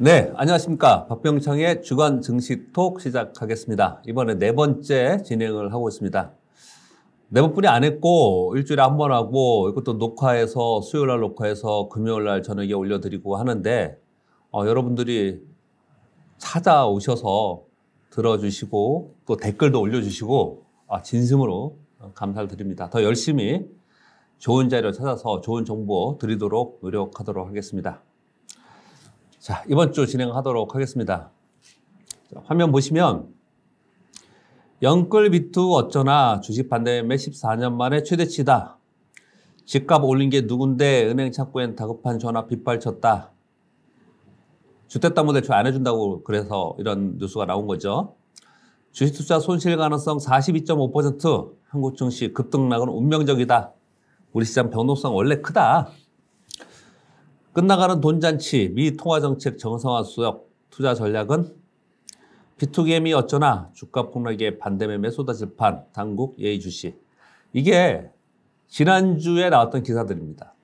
네, 안녕하십니까. 박병창의 주간 증시톡 시작하겠습니다. 이번에 네 번째 진행을 하고 있습니다. 네 번뿐이 안 했고, 일주일에 한 번 하고, 이것도 녹화해서, 수요일 날 녹화해서 금요일 날 저녁에 올려드리고 하는데, 어, 여러분들이 찾아오셔서 들어주시고, 또 댓글도 올려주시고, 아, 진심으로 감사를 드립니다. 더 열심히 좋은 자료 찾아서 좋은 정보 드리도록 노력하도록 하겠습니다. 자, 이번 주 진행하도록 하겠습니다. 자, 화면 보시면 연끌 비투 어쩌나 주식 반대매 14년 만에 최대치다. 집값 올린 게 누군데 은행 창구엔 다급한 전화 빗발쳤다. 주택담보 대출 안 해준다고 그래서 이런 뉴스가 나온 거죠. 주식 투자 손실 가능성 42.5%, 한국 증시 급등락은 운명적이다. 우리 시장 변동성 원래 크다. 끝나가는 돈잔치, 미 통화정책 정상화 수역, 투자 전략은 비투게엠이 어쩌나 주가 폭락에 반대매매 쏟아질 판, 당국 예의주시. 이게 지난주에 나왔던 기사들입니다.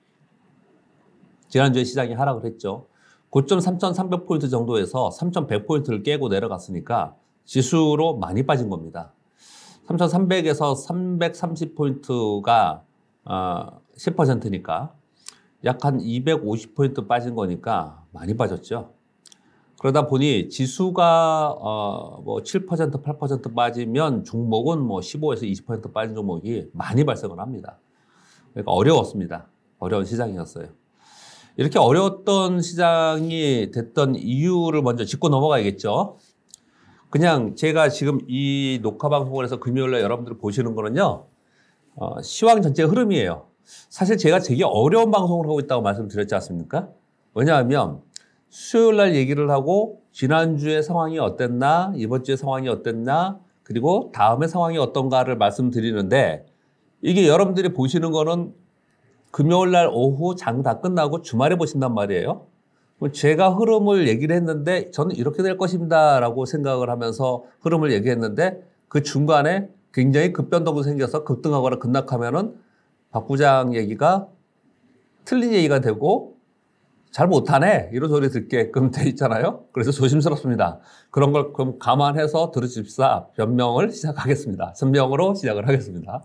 지난주에 시장이 하락을 했죠. 고점 3,300포인트 정도에서 3,100포인트를 깨고 내려갔으니까 지수로 많이 빠진 겁니다. 3,300에서 330포인트가 10%니까 약한 250포인트 빠진 거니까 많이 빠졌죠. 그러다 보니 지수가 어뭐 7%, 8% 빠지면 종목은 뭐 15에서 20% 빠진 종목이 많이 발생을 합니다. 그러니까 어려웠습니다. 어려운 시장이었어요. 이렇게 어려웠던 시장이 됐던 이유를 먼저 짚고 넘어가야겠죠. 그냥 제가 지금 이 녹화 방송을 해서 금요일날 여러분들 보시는 거는요, 어, 시황 전체 흐름이에요. 사실 제가 되게 어려운 방송을 하고 있다고 말씀드렸지 않습니까? 왜냐하면 수요일 날 얘기를 하고 지난주에 상황이 어땠나, 이번 주에 상황이 어땠나, 그리고 다음에 상황이 어떤가를 말씀드리는데 이게 여러분들이 보시는 거는 금요일 날 오후 장 다 끝나고 주말에 보신단 말이에요. 제가 흐름을 얘기를 했는데 저는 이렇게 될 것입니다라고 생각을 하면서 흐름을 얘기했는데 그 중간에 굉장히 급변동이 생겨서 급등하거나 급락하면은 박 부장 얘기가 틀린 얘기가 되고 잘 못하네 이런 소리 듣게끔 돼 있잖아요. 그래서 조심스럽습니다. 그런 걸 그럼 감안해서 들으십사 변명을 시작하겠습니다. 선명으로 시작을 하겠습니다.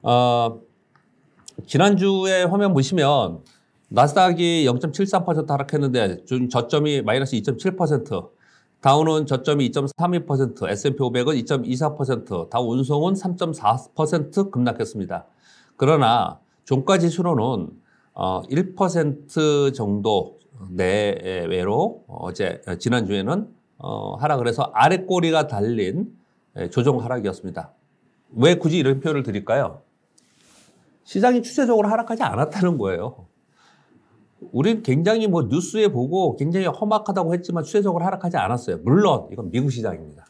어, 지난주에 화면 보시면 나스닥이 0.73% 하락했는데 준 저점이 마이너스 2.7%, 다운은 저점이 2.32%, S&P 500은 2.24%, 다우 운송은 3.4% 급락했습니다. 그러나 종가지 수로는 1% 어, 정도 내외로 어제 어, 지난주에는 어, 하락을 해서 아래 꼬리가 달린 예, 조정 하락이었습니다. 왜 굳이 이런 표현을 드릴까요? 시장이 추세적으로 하락하지 않았다는 거예요. 우린 굉장히 뭐 뉴스에 보고 굉장히 험악하다고 했지만 추세적으로 하락하지 않았어요. 물론 이건 미국 시장입니다.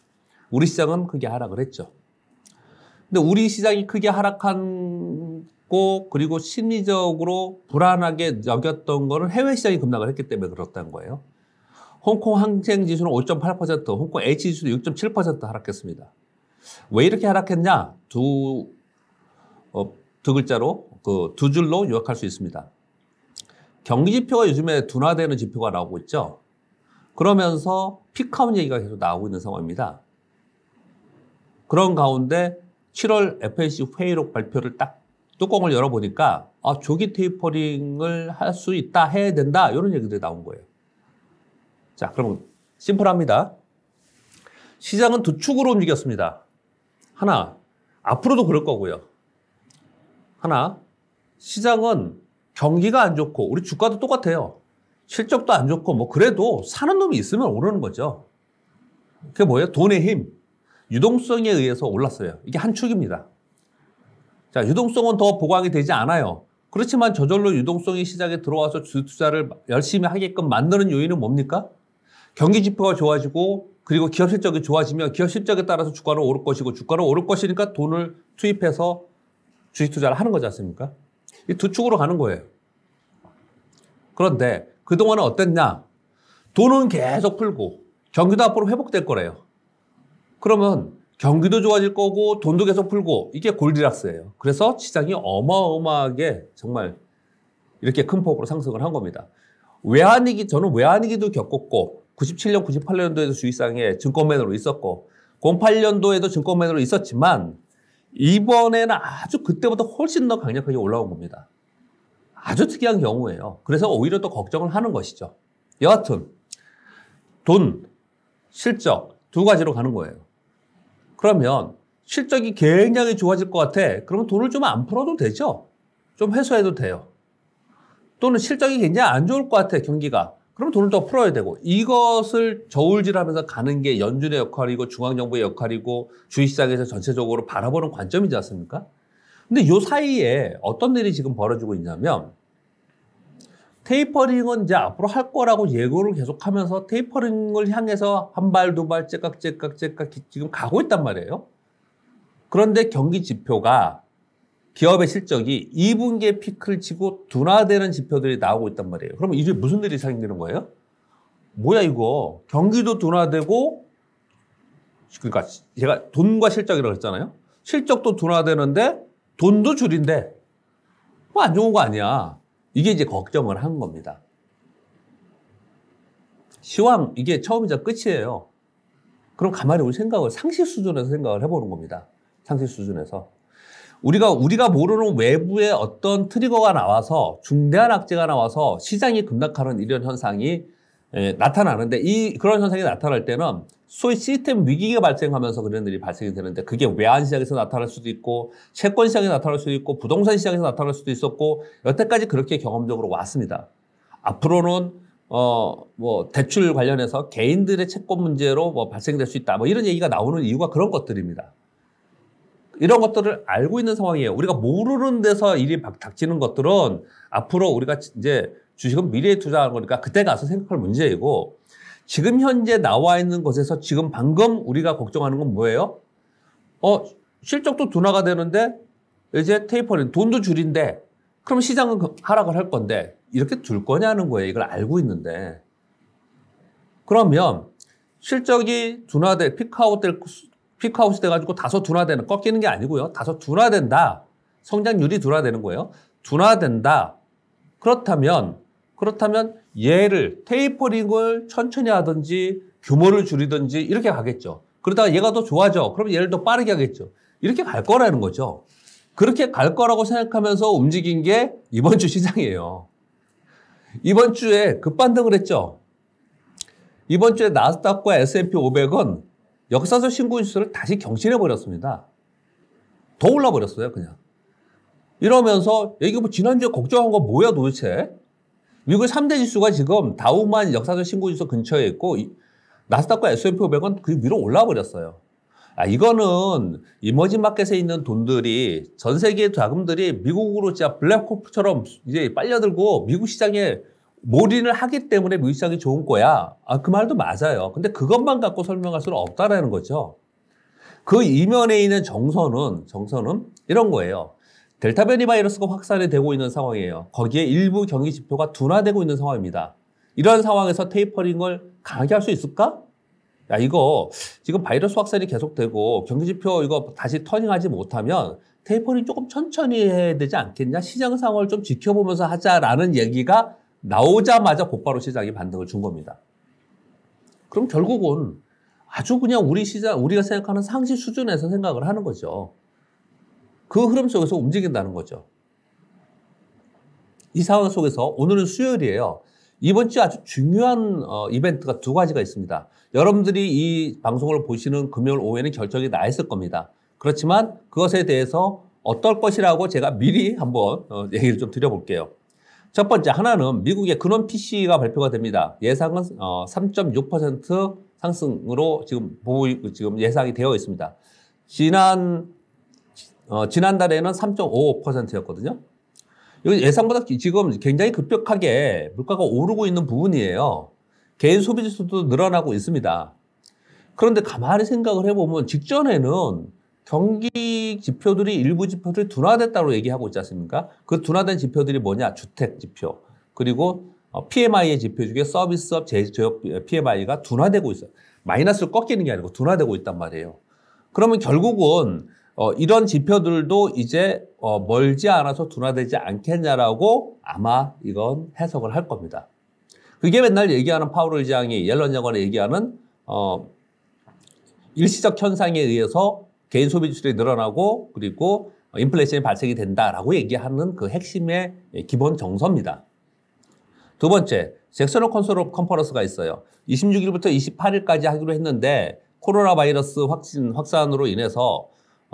우리 시장은 크게 하락을 했죠. 근데 우리 시장이 크게 하락하고 그리고 심리적으로 불안하게 여겼던 거는 해외 시장이 급락을 했기 때문에 그렇다는 거예요. 홍콩 항쟁 지수는 5.8%, 홍콩 H 지수도 6.7% 하락했습니다. 왜 이렇게 하락했냐? 두, 어, 두 글자로, 그, 두 줄로 요약할 수 있습니다. 경기 지표가 요즘에 둔화되는 지표가 나오고 있죠. 그러면서 피카운 얘기가 계속 나오고 있는 상황입니다. 그런 가운데 7월 FAC 회의록 발표를 딱 뚜껑을 열어보니까 아, 조기 테이퍼링을 할 수 있다, 해야 된다, 이런 얘기들이 나온 거예요. 자, 그러면 심플합니다. 시장은 두 축으로 움직였습니다. 하나, 앞으로도 그럴 거고요. 하나, 시장은 경기가 안 좋고, 우리 주가도 똑같아요. 실적도 안 좋고, 뭐, 그래도 사는 놈이 있으면 오르는 거죠. 그게 뭐예요? 돈의 힘. 유동성에 의해서 올랐어요. 이게 한 축입니다. 자, 유동성은 더 보강이 되지 않아요. 그렇지만 저절로 유동성이 시장에 들어와서 주 투자를 열심히 하게끔 만드는 요인은 뭡니까? 경기 지표가 좋아지고 그리고 기업 실적이 좋아지면 기업 실적에 따라서 주가는 오를 것이고 주가는 오를 것이니까 돈을 투입해서 주식 투자를 하는 거지 않습니까? 이 두 축으로 가는 거예요. 그런데 그동안은 어땠냐? 돈은 계속 풀고 경기도 앞으로 회복될 거래요. 그러면 경기도 좋아질 거고 돈도 계속 풀고 이게 골디락스예요. 그래서 시장이 어마어마하게 정말 이렇게 큰 폭으로 상승을 한 겁니다. 외환위기 저는 외환위기도 겪었고 97년 98년도에도 주식상에 증권맨으로 있었고 08년도에도 증권맨으로 있었지만 이번에는 아주 그때보다 훨씬 더 강력하게 올라온 겁니다. 아주 특이한 경우예요. 그래서 오히려 또 걱정을 하는 것이죠. 여하튼 돈, 실적 두 가지로 가는 거예요. 그러면 실적이 굉장히 좋아질 것 같아. 그러면 돈을 좀 안 풀어도 되죠. 좀 회수해도 돼요. 또는 실적이 굉장히 안 좋을 것 같아, 경기가. 그럼 돈을 더 풀어야 되고 이것을 저울질하면서 가는 게 연준의 역할이고 중앙정부의 역할이고 주식시장에서 전체적으로 바라보는 관점이지 않습니까? 근데 요 사이에 어떤 일이 지금 벌어지고 있냐면 테이퍼링은 이제 앞으로 할 거라고 예고를 계속하면서 테이퍼링을 향해서 한 발, 두 발, 째깍, 째깍, 째깍 지금 가고 있단 말이에요. 그런데 경기 지표가 기업의 실적이 2분기에 피크를 치고 둔화되는 지표들이 나오고 있단 말이에요. 그러면 이제 무슨 일이 생기는 거예요? 뭐야 이거 경기도 둔화되고 그러니까 제가 돈과 실적이라고 했잖아요. 실적도 둔화되는데 돈도 줄인데 뭐 안 좋은 거 아니야. 이게 이제 걱정을 한 겁니다. 시황 이게 처음이자 끝이에요. 그럼 가만히 올 생각을 상시 수준에서 생각을 해보는 겁니다. 상시 수준에서 우리가 우리가 모르는 외부의 어떤 트리거가 나와서 중대한 악재가 나와서 시장이 급락하는 이런 현상이 에, 예, 나타나는데 이 그런 현상이 나타날 때는 소위 시스템 위기가 발생하면서 그런 일이 발생이 되는데 그게 외환 시장에서 나타날 수도 있고 채권 시장에서 나타날 수도 있고 부동산 시장에서 나타날 수도 있었고 여태까지 그렇게 경험적으로 왔습니다. 앞으로는 어 뭐 대출 관련해서 개인들의 채권 문제로 뭐 발생될 수 있다 뭐 이런 얘기가 나오는 이유가 그런 것들입니다. 이런 것들을 알고 있는 상황이에요. 우리가 모르는 데서 일이 닥치는 것들은 앞으로 우리가 이제 주식은 미래에 투자하는 거니까 그때 가서 생각할 문제이고 지금 현재 나와 있는 것에서 지금 방금 우리가 걱정하는 건 뭐예요? 어, 실적도 둔화가 되는데 이제 테이퍼링 돈도 줄인데 그럼 시장은 그 하락을 할 건데 이렇게 둘 거냐는 거예요. 이걸 알고 있는데 그러면 실적이 둔화될 피크아웃 될 피크아웃이 돼가지고 다소 둔화되는 꺾이는 게 아니고요. 다소 둔화된다. 성장률이 둔화되는 거예요. 둔화된다. 그렇다면 그렇다면 얘를 테이퍼링을 천천히 하든지 규모를 줄이든지 이렇게 가겠죠. 그러다가 얘가 더 좋아져. 그럼 얘를 더 빠르게 하겠죠. 이렇게 갈 거라는 거죠. 그렇게 갈 거라고 생각하면서 움직인 게 이번 주 시장이에요. 이번 주에 급반등을 했죠. 이번 주에 나스닥과 S&P 500은 역사적 신고지수를 다시 경신해 버렸습니다. 더 올라 버렸어요, 그냥. 이러면서 이게 뭐 지난주에 걱정한 거 뭐야 도대체? 미국의 3대 지수가 지금 다우만 역사적 신고지수 근처에 있고 나스닥과 S&P 500은 그 위로 올라 버렸어요. 아, 이거는 이머징 마켓에 있는 돈들이 전 세계의 자금들이 미국으로 진짜 블랙호프처럼 이제 빨려들고 미국 시장에 몰인을 하기 때문에 미국 시장이 좋은 거야. 아, 그 말도 맞아요. 근데 그것만 갖고 설명할 수는 없다라는 거죠. 그 이면에 있는 정서는, 정서는 이런 거예요. 델타 변이 바이러스가 확산이 되고 있는 상황이에요. 거기에 일부 경기 지표가 둔화되고 있는 상황입니다. 이런 상황에서 테이퍼링을 강하게 할 수 있을까? 야, 이거 지금 바이러스 확산이 계속되고 경기 지표 이거 다시 터닝하지 못하면 테이퍼링 조금 천천히 해야 되지 않겠냐? 시장 상황을 좀 지켜보면서 하자라는 얘기가 나오자마자 곧바로 시장이 반등을 준 겁니다. 그럼 결국은 아주 그냥 우리 시장, 우리가 생각하는 상시 수준에서 생각을 하는 거죠. 그 흐름 속에서 움직인다는 거죠. 이 상황 속에서 오늘은 수요일이에요. 이번 주 아주 중요한 어, 이벤트가 두 가지가 있습니다. 여러분들이 이 방송을 보시는 금요일 오후에는 결정이 나 있을 겁니다. 그렇지만 그것에 대해서 어떨 것이라고 제가 미리 한번 어, 얘기를 좀 드려볼게요. 첫 번째 하나는 미국의 근원 PC가 발표가 됩니다. 예상은 어, 3.6% 상승으로 지금 보고 지금 예상이 되어 있습니다. 지난 어, 지난달에는 3.55%였거든요. 여기 예상보다 지금 굉장히 급격하게 물가가 오르고 있는 부분이에요. 개인 소비 지수도 늘어나고 있습니다. 그런데 가만히 생각을 해보면 직전에는 경기 지표들이 일부 지표들이 둔화됐다고 얘기하고 있지 않습니까? 그 둔화된 지표들이 뭐냐? 주택 지표. 그리고 어, PMI의 지표 중에 서비스업 제조업 어, PMI가 둔화되고 있어요. 마이너스로 꺾이는 게 아니고 둔화되고 있단 말이에요. 그러면 결국은 어, 이런 지표들도 이제 어, 멀지 않아서 둔화되지 않겠냐라고 아마 이건 해석을 할 겁니다. 그게 맨날 얘기하는 파월 의장이 옐런 장관이 얘기하는 어, 일시적 현상에 의해서 개인 소비 지출이 늘어나고 그리고 인플레이션이 발생이 된다라고 얘기하는 그 핵심의 기본 정서입니다. 두 번째, 잭슨홀 컨소업 컨퍼런스가 있어요. 26일부터 28일까지 하기로 했는데 코로나 바이러스 확진 확산으로 인해서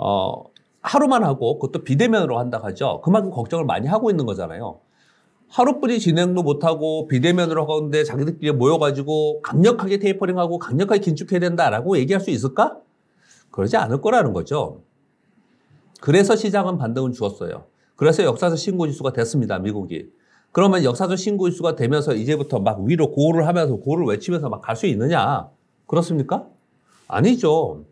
어, 하루만 하고 그것도 비대면으로 한다고 하죠. 그만큼 걱정을 많이 하고 있는 거잖아요. 하루뿐이 진행도 못하고 비대면으로 하는데 자기들끼리 모여가지고 강력하게 테이퍼링하고 강력하게 긴축해야 된다라고 얘기할 수 있을까? 그러지 않을 거라는 거죠. 그래서 시장은 반등을 주었어요. 그래서 역사적 신고지수가 됐습니다. 미국이. 그러면 역사적 신고지수가 되면서 이제부터 막 위로 고를 하면서 고를 외치면서 막 갈 수 있느냐? 그렇습니까? 아니죠.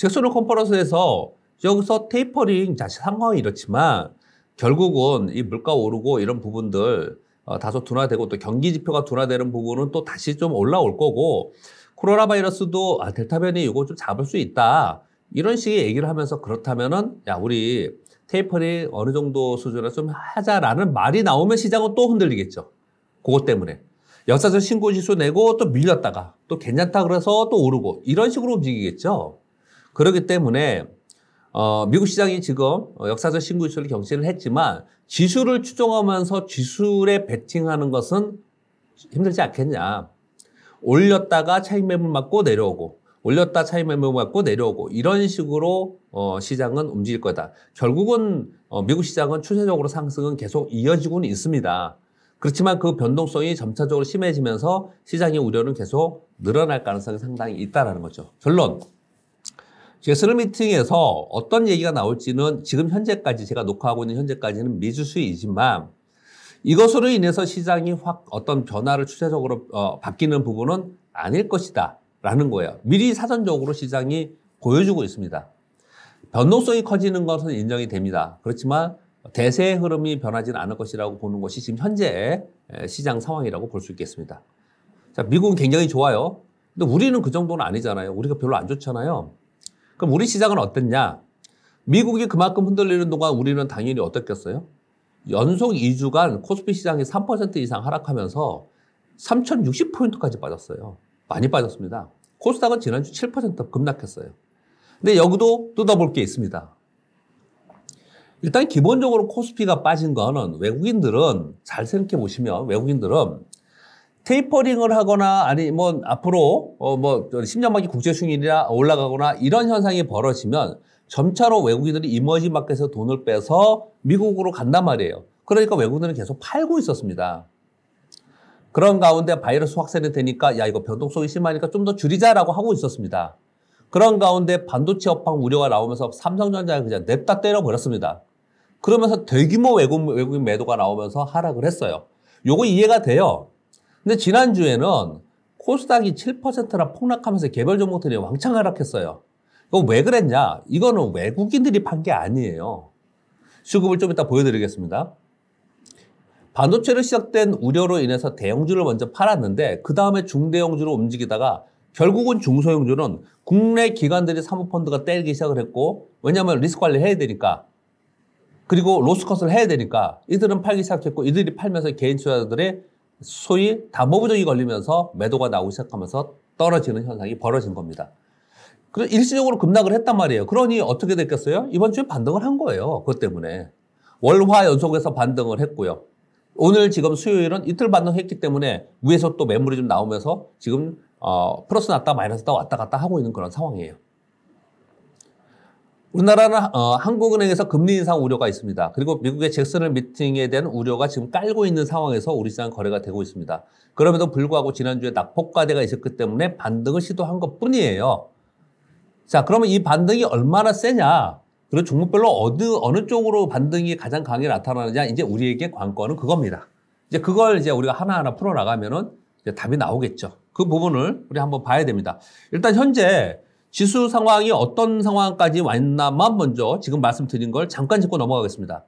잭소노 컨퍼런스에서 여기서 테이퍼링 자체 상황이 이렇지만 결국은 이 물가 오르고 이런 부분들 어, 다소 둔화되고 또 경기 지표가 둔화되는 부분은 또 다시 좀 올라올 거고 코로나 바이러스도 아, 델타 변이 이거 좀 잡을 수 있다. 이런 식의 얘기를 하면서 그렇다면은 야 우리 테이퍼링 어느 정도 수준을좀 하자라는 말이 나오면 시장은 또 흔들리겠죠. 그것 때문에 역사적 신고지수 내고 또 밀렸다가 또 괜찮다 그래서 또 오르고 이런 식으로 움직이겠죠. 그렇기 때문에 어, 미국 시장이 지금 어, 역사적 신고지수를 경신을 했지만 지수를 추종하면서 지수에 베팅하는 것은 힘들지 않겠냐. 올렸다가 차익 매물 맞고 내려오고 올렸다 차익 매물 맞고 내려오고 이런 식으로 어, 시장은 움직일 거다. 결국은 어, 미국 시장은 추세적으로 상승은 계속 이어지고는 있습니다. 그렇지만 그 변동성이 점차적으로 심해지면서 시장의 우려는 계속 늘어날 가능성이 상당히 있다라는 거죠. 결론. 제스널 미팅에서 어떤 얘기가 나올지는 지금 현재까지 제가 녹화하고 있는 현재까지는 미지수이지만 이것으로 인해서 시장이 확 어떤 변화를 추세적으로 어, 바뀌는 부분은 아닐 것이다 라는 거예요. 미리 사전적으로 시장이 보여주고 있습니다. 변동성이 커지는 것은 인정이 됩니다. 그렇지만 대세의 흐름이 변하진 않을 것이라고 보는 것이 지금 현재의 시장 상황이라고 볼 수 있겠습니다. 자, 미국은 굉장히 좋아요. 근데 우리는 그 정도는 아니잖아요. 우리가 별로 안 좋잖아요. 그럼 우리 시장은 어땠냐? 미국이 그만큼 흔들리는 동안 우리는 당연히 어땠겠어요? 연속 2주간 코스피 시장이 3% 이상 하락하면서 3,060포인트까지 빠졌어요. 많이 빠졌습니다. 코스닥은 지난주 7% 급락했어요. 근데 여기도 뜯어볼 게 있습니다. 일단 기본적으로 코스피가 빠진 거는 외국인들은 잘 생각해 보시면 외국인들은 테이퍼링을 하거나 아니 면 뭐 앞으로 어뭐 10년만기 국제 수익률이 올라가거나 이런 현상이 벌어지면 점차로 외국인들이 이머징 마켓에서 돈을 빼서 미국으로 간단 말이에요. 그러니까 외국인들은 계속 팔고 있었습니다. 그런 가운데 바이러스 확산이 되니까 야 이거 변동성이 심하니까 좀 더 줄이자라고 하고 있었습니다. 그런 가운데 반도체 업황 우려가 나오면서 삼성전자가 그냥 냅다 때려버렸습니다. 그러면서 대규모 외국, 외국인 매도가 나오면서 하락을 했어요. 요거 이해가 돼요. 근데 지난주에는 코스닥이 7%나 폭락하면서 개별 종목들이 왕창 하락했어요. 이거 왜 그랬냐? 이거는 외국인들이 판 게 아니에요. 수급을 좀 이따 보여드리겠습니다. 반도체로 시작된 우려로 인해서 대형주를 먼저 팔았는데 그 다음에 중대형주로 움직이다가 결국은 중소형주는 국내 기관들이 사모펀드가 때리기 시작을 했고 왜냐하면 리스크 관리 해야 되니까 그리고 로스컷을 해야 되니까 이들은 팔기 시작했고 이들이 팔면서 개인 투자들의 자 소위 다보부족이 걸리면서 매도가 나오기 시작하면서 떨어지는 현상이 벌어진 겁니다. 그래서 일시적으로 급락을 했단 말이에요. 그러니 어떻게 됐겠어요? 이번 주에 반등을 한 거예요. 그것 때문에. 월화 연속에서 반등을 했고요. 오늘 지금 수요일은 이틀 반등했기 때문에 위에서 또 매물이 좀 나오면서 지금 어, 플러스 났다 마이너스 다 왔다 갔다 하고 있는 그런 상황이에요. 우리나라는 어, 한국은행에서 금리 인상 우려가 있습니다. 그리고 미국의 잭슨을 미팅에 대한 우려가 지금 깔고 있는 상황에서 우리 시장 거래가 되고 있습니다. 그럼에도 불구하고 지난주에 낙폭과대가 있었기 때문에 반등을 시도한 것 뿐이에요. 자, 그러면 이 반등이 얼마나 세냐? 그리고 종목별로 어느, 어느 쪽으로 반등이 가장 강하게 나타나느냐? 이제 우리에게 관건은 그겁니다. 이제 그걸 이제 우리가 하나하나 풀어나가면은 답이 나오겠죠. 그 부분을 우리 한번 봐야 됩니다. 일단 현재 지수 상황이 어떤 상황까지 왔나만 먼저 지금 말씀드린 걸 잠깐 짚고 넘어가겠습니다.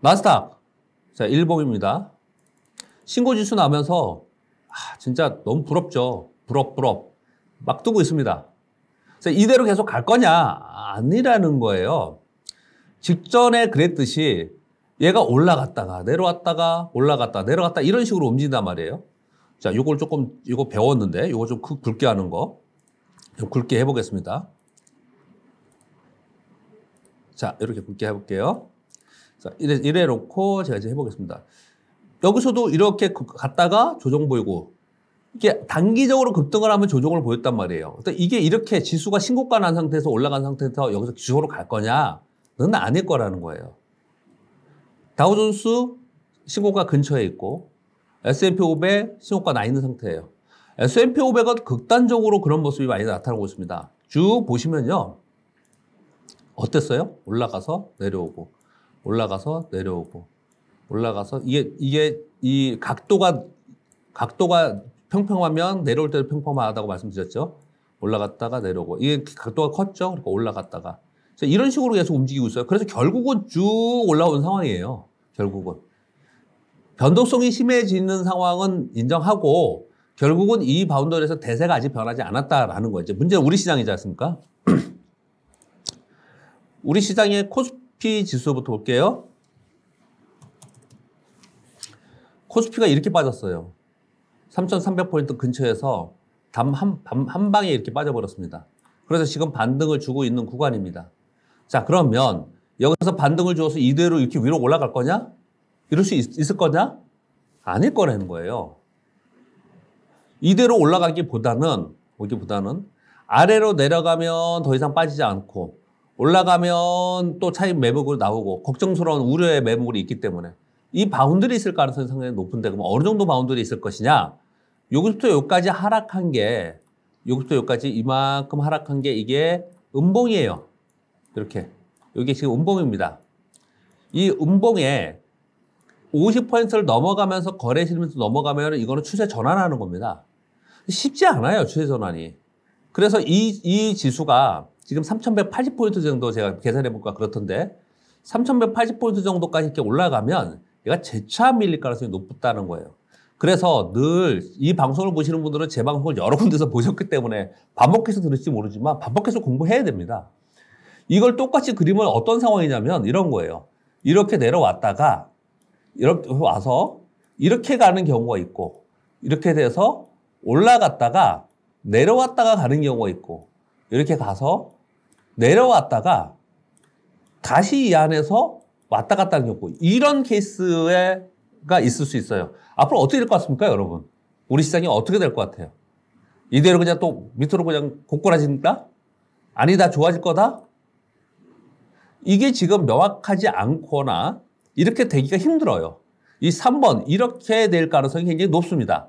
나스닥, 자, 일봉입니다. 신고 지수 나면서, 아, 진짜 너무 부럽죠. 부럽, 부럽. 막 뜨고 있습니다. 자, 이대로 계속 갈 거냐? 아니라는 거예요. 직전에 그랬듯이 얘가 올라갔다가 내려왔다가 올라갔다 내려갔다 이런 식으로 움직인단 말이에요. 자, 요걸 조금 이거 배웠는데 요거 좀 굵게 하는 거. 굵게 해보겠습니다. 자, 이렇게 굵게 해볼게요. 자, 이래, 이래 놓고 제가 이제 해보겠습니다. 여기서도 이렇게 그 갔다가 조정 보이고, 이게 단기적으로 급등을 하면 조정을 보였단 말이에요. 근데 이게 이렇게 지수가 신고가 난 상태에서 올라간 상태에서 여기서 주도로 갈 거냐는 아닐 거라는 거예요. 다우존스 신고가 근처에 있고 S&P 500 신고가 나 있는 상태예요. S&P 500은 극단적으로 그런 모습이 많이 나타나고 있습니다. 쭉 보시면요. 어땠어요? 올라가서 내려오고 올라가서 내려오고 올라가서 이게 이게 이 각도가 각도가 평평하면 내려올 때도 평평하다고 말씀드렸죠. 올라갔다가 내려오고 이게 각도가 컸죠. 그러니까 올라갔다가 이런 식으로 계속 움직이고 있어요. 그래서 결국은 쭉 올라온 상황이에요. 결국은 변동성이 심해지는 상황은 인정하고 결국은 이 바운더리에서 대세가 아직 변하지 않았다라는 거죠. 문제는 우리 시장이지 않습니까? 우리 시장의 코스피 지수부터 볼게요. 코스피가 이렇게 빠졌어요. 3,300포인트 근처에서 단한 한 방에 이렇게 빠져버렸습니다. 그래서 지금 반등을 주고 있는 구간입니다. 자, 그러면 여기서 반등을 줘서 이대로 이렇게 위로 올라갈 거냐? 이럴 수 있, 을 거냐? 아닐 거라는 거예요. 이대로 올라가기보다는 보기보다는 아래로 내려가면 더 이상 빠지지 않고 올라가면 또 차입 매물으로 나오고 걱정스러운 우려의 매물이 있기 때문에 이 바운드리 있을 가능성이 상당히 높은데 그럼 어느 정도 바운드리 있을 것이냐? 여기서부터 여기까지 하락한 게 여기서부터 여기까지 이만큼 하락한 게 이게 음봉이에요. 이렇게 여게 지금 음봉입니다. 이 음봉에 50%를 넘어가면서 거래 실면서 넘어가면 이거는 추세 전환하는 겁니다. 쉽지 않아요, 최전환이. 그래서 이, 이 지수가 지금 3,180포인트 정도 제가 계산해볼까 그렇던데, 3,180포인트 정도까지 이렇게 올라가면 얘가 재차 밀릴 가능성이 높다는 거예요. 그래서 늘 이 방송을 보시는 분들은 제 방송을 여러 군데서 보셨기 때문에 반복해서 들을지 모르지만 반복해서 공부해야 됩니다. 이걸 똑같이 그림을 어떤 상황이냐면 이런 거예요. 이렇게 내려왔다가 이렇게 와서 이렇게 가는 경우가 있고 이렇게 돼서 올라갔다가 내려왔다가 가는 경우가 있고 이렇게 가서 내려왔다가 다시 이 안에서 왔다 갔다 하는 경우 이런 케이스가 있을 수 있어요. 앞으로 어떻게 될 것 같습니까, 여러분? 우리 시장이 어떻게 될 것 같아요? 이대로 그냥 또 밑으로 그냥 고꾸라진다? 아니다, 좋아질 거다? 이게 지금 명확하지 않거나 이렇게 되기가 힘들어요. 이 3번 이렇게 될 가능성이 굉장히 높습니다.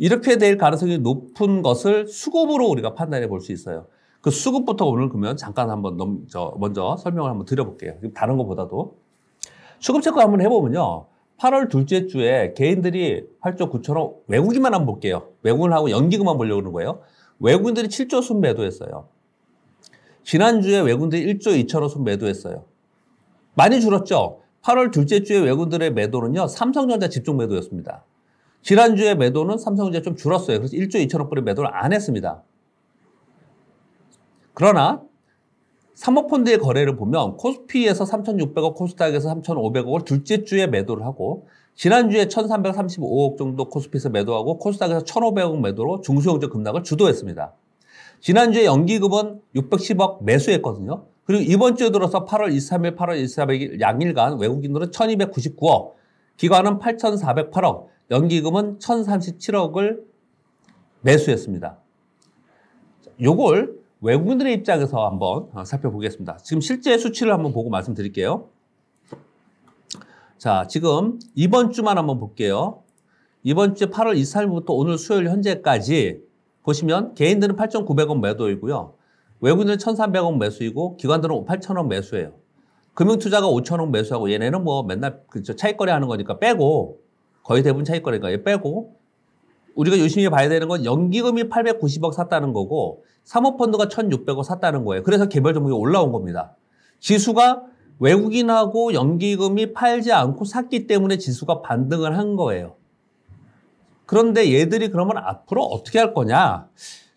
이렇게 될 가능성이 높은 것을 수급으로 우리가 판단해 볼 수 있어요. 그 수급부터 오늘 그러면 잠깐 한번 넘, 저 먼저 설명을 한번 드려볼게요. 다른 것보다도. 수급 체크 한번 해보면요. 8월 둘째 주에 개인들이 8조 9천억 외국인만 한번 볼게요. 외국인하고 연기금만 보려고 하는 거예요. 외국인들이 7조 순 매도했어요. 지난주에 외국인들이 1조 2천억 순 매도했어요. 많이 줄었죠? 8월 둘째 주에 외국인들의 매도는요. 삼성전자 집중 매도였습니다. 지난주에 매도는 삼성전자 좀 줄었어요. 그래서 1조 2천억 불의 매도를 안 했습니다. 그러나 사모펀드의 거래를 보면 코스피에서 3,600억, 코스닥에서 3,500억을 둘째 주에 매도를 하고 지난주에 1,335억 정도 코스피에서 매도하고 코스닥에서 1,500억 매도로 중소형적 급락을 주도했습니다. 지난주에 연기금은 610억 매수했거든요. 그리고 이번 주에 들어서 8월 23일, 8월 23일 양일간 외국인들은 1,299억, 기관은 8,408억, 연기금은 1037억을 매수했습니다. 요걸 외국인들의 입장에서 한번 어, 살펴보겠습니다. 지금 실제 수치를 한번 보고 말씀드릴게요. 자, 지금 이번 주만 한번 볼게요. 이번 주 8월 23일부터 오늘 수요일 현재까지 보시면 개인들은 8,900원 매도이고요. 외국인들은 1,300원 매수이고 기관들은 8,000원 매수예요. 금융투자가 5,000원 매수하고 얘네는 뭐 맨날 그 차익거래 하는 거니까 빼고 거의 대부분 차익 거래가 빼고 우리가 열심히 봐야 되는 건 연기금이 890억 샀다는 거고 사모펀드가 1,600억 샀다는 거예요. 그래서 개별 종목이 올라온 겁니다. 지수가 외국인하고 연기금이 팔지 않고 샀기 때문에 지수가 반등을 한 거예요. 그런데 얘들이 그러면 앞으로 어떻게 할 거냐?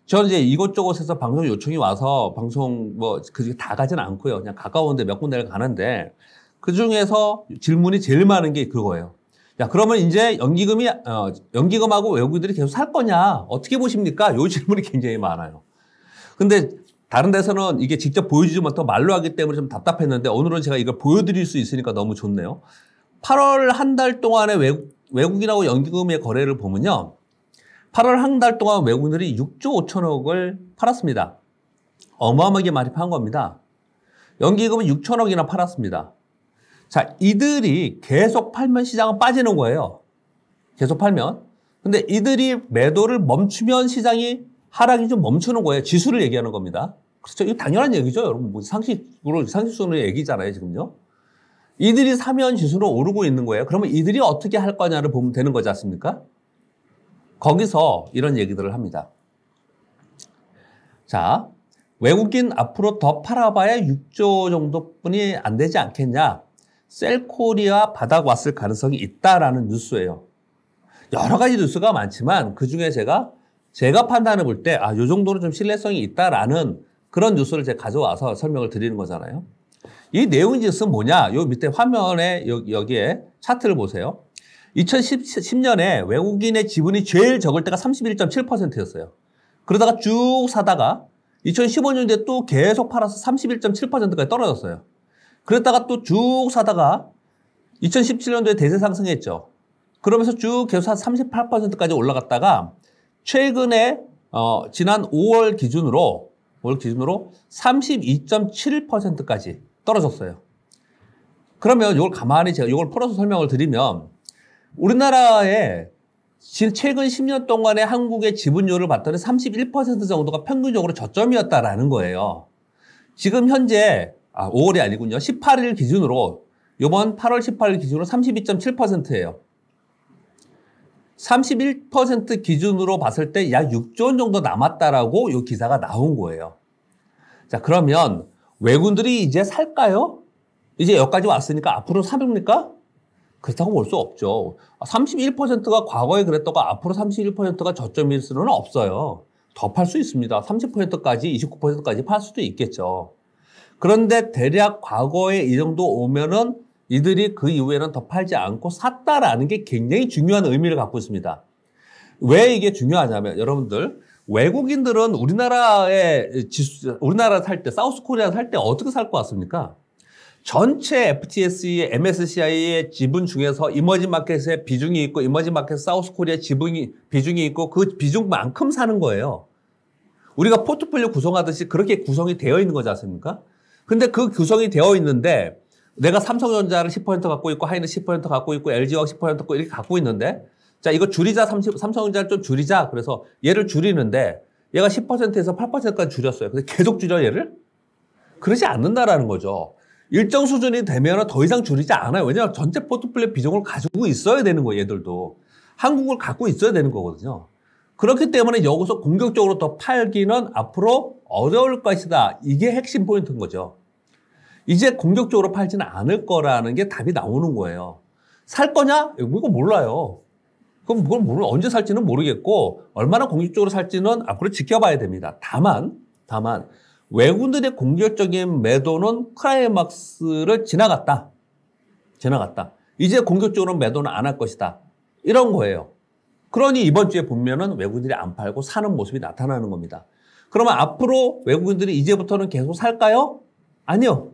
저는 이제 이곳저곳에서 방송 요청이 와서 방송 뭐 그게 다 가진 않고요. 그냥 가까운데 몇 군데를 가는데 그 중에서 질문이 제일 많은 게 그거예요. 야, 그러면 이제 연기금이, 어, 연기금하고 외국인들이 계속 살 거냐? 어떻게 보십니까? 요 질문이 굉장히 많아요. 근데 다른 데서는 이게 직접 보여주지 못하고 말로 하기 때문에 좀 답답했는데 오늘은 제가 이걸 보여드릴 수 있으니까 너무 좋네요. 8월 한 달동안에 외국, 외국인하고 연기금의 거래를 보면요. 8월 한 달 동안 외국인들이 6조 5천억을 팔았습니다. 어마어마하게 많이 판 겁니다. 연기금은 6천억이나 팔았습니다. 자, 이들이 계속 팔면 시장은 빠지는 거예요. 계속 팔면. 근데 이들이 매도를 멈추면 시장이 하락이 좀 멈추는 거예요. 지수를 얘기하는 겁니다. 그렇죠. 이거 당연한 얘기죠. 여러분, 뭐 상식으로, 상식적으로 얘기잖아요. 지금요. 이들이 사면 지수로 오르고 있는 거예요. 그러면 이들이 어떻게 할 거냐를 보면 되는 거지 않습니까? 거기서 이런 얘기들을 합니다. 자, 외국인 앞으로 더 팔아봐야 6조 정도뿐이 안 되지 않겠냐. 셀코리아 받아왔을 가능성이 있다라는 뉴스예요. 여러 가지 뉴스가 많지만 그 중에 제가 제가 판단해 볼때 아, 요 정도는 좀 신뢰성이 있다라는 그런 뉴스를 제가 가져와서 설명을 드리는 거잖아요. 이 내용인즉슨 뭐냐? 요 밑에 화면에 여, 기에 차트를 보세요. 2010년에 외국인의 지분이 제일 적을 때가 31.7%였어요. 그러다가 쭉 사다가 2015년에 또 계속 팔아서 31.7%까지 떨어졌어요. 그랬다가 또 쭉 사다가 2017년도에 대세 상승했죠. 그러면서 쭉 계속 한 38%까지 올라갔다가 최근에 어, 지난 5월 기준으로 5월 기준으로 32.7%까지 떨어졌어요. 그러면 이걸 가만히 제가 이걸 풀어서 설명을 드리면 우리나라의 최근 10년 동안의 한국의 지분율을 봤더니 31% 정도가 평균적으로 저점이었다라는 거예요. 지금 현재 아, 5월이 아니군요. 18일 기준으로 이번 8월 18일 기준으로 32.7%예요. 31% 기준으로 봤을 때 약 6조 원 정도 남았다라고 이 기사가 나온 거예요. 자, 그러면 외군들이 이제 살까요? 이제 여기까지 왔으니까 앞으로 삽줍니까 그렇다고 볼 수 없죠. 31%가 과거에 그랬다가 앞으로 31%가 저점일 수는 없어요. 더 팔 수 있습니다. 30%까지, 29%까지 팔 수도 있겠죠. 그런데 대략 과거에 이 정도 오면은 이들이 그 이후에는 더 팔지 않고 샀다라는 게 굉장히 중요한 의미를 갖고 있습니다. 왜 이게 중요하냐면 여러분들 외국인들은 우리나라에 지수, 우리나라 살 때 사우스 코리아 살 때 어떻게 살 것 같습니까? 전체 FTSE, MSCI의 지분 중에서 이머징 마켓의 비중이 있고 이머징 마켓 사우스 코리아 지분이 비중이 있고 그 비중만큼 사는 거예요. 우리가 포트폴리오 구성하듯이 그렇게 구성이 되어 있는 거지 않습니까? 근데 그 규정이 되어 있는데 내가 삼성전자를 10% 갖고 있고 하이는 10% 갖고 있고 LG와 10% 갖고 이렇게 갖고 있는데 자 이거 줄이자 30, 삼성전자를 좀 줄이자 그래서 얘를 줄이는데 얘가 10%에서 8%까지 줄였어요. 근데 계속 줄여 얘를? 그러지 않는다라는 거죠. 일정 수준이 되면 더 이상 줄이지 않아요. 왜냐하면 전체 포트폴리오 비중을 가지고 있어야 되는 거예요. 얘들도. 한국을 갖고 있어야 되는 거거든요. 그렇기 때문에 여기서 공격적으로 더 팔기는 앞으로 어려울 것이다. 이게 핵심 포인트인 거죠. 이제 공격적으로 팔지는 않을 거라는 게 답이 나오는 거예요. 살 거냐? 이거 몰라요. 그럼 그걸 모르, 언제 살지는 모르겠고 얼마나 공격적으로 살지는 앞으로 지켜봐야 됩니다. 다만, 다만 외국인들의 공격적인 매도는 크라이막스를 지나갔다. 지나갔다. 이제 공격적으로 매도는 안 할 것이다. 이런 거예요. 그러니 이번 주에 보면은 외국인들이 안 팔고 사는 모습이 나타나는 겁니다. 그러면 앞으로 외국인들이 이제부터는 계속 살까요? 아니요.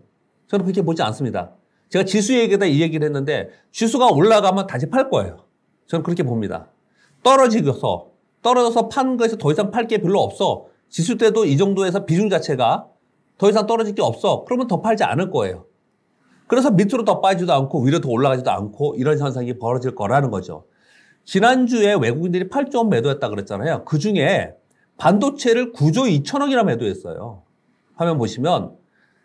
저는 그렇게 보지 않습니다. 제가 지수 얘기다 에이 얘기를 했는데 지수가 올라가면 다시 팔 거예요. 저는 그렇게 봅니다. 떨어지고서 떨어져서 판 거에서 더 이상 팔 게 별로 없어. 지수 때도 이 정도에서 비중 자체가 더 이상 떨어질 게 없어. 그러면 더 팔지 않을 거예요. 그래서 밑으로 더 빠지지도 않고 위로 더 올라가지도 않고 이런 현상이 벌어질 거라는 거죠. 지난주에 외국인들이 8조 원 매도했다 그랬잖아요. 그 중에 반도체를 9조 2천억이라 매도했어요. 화면 보시면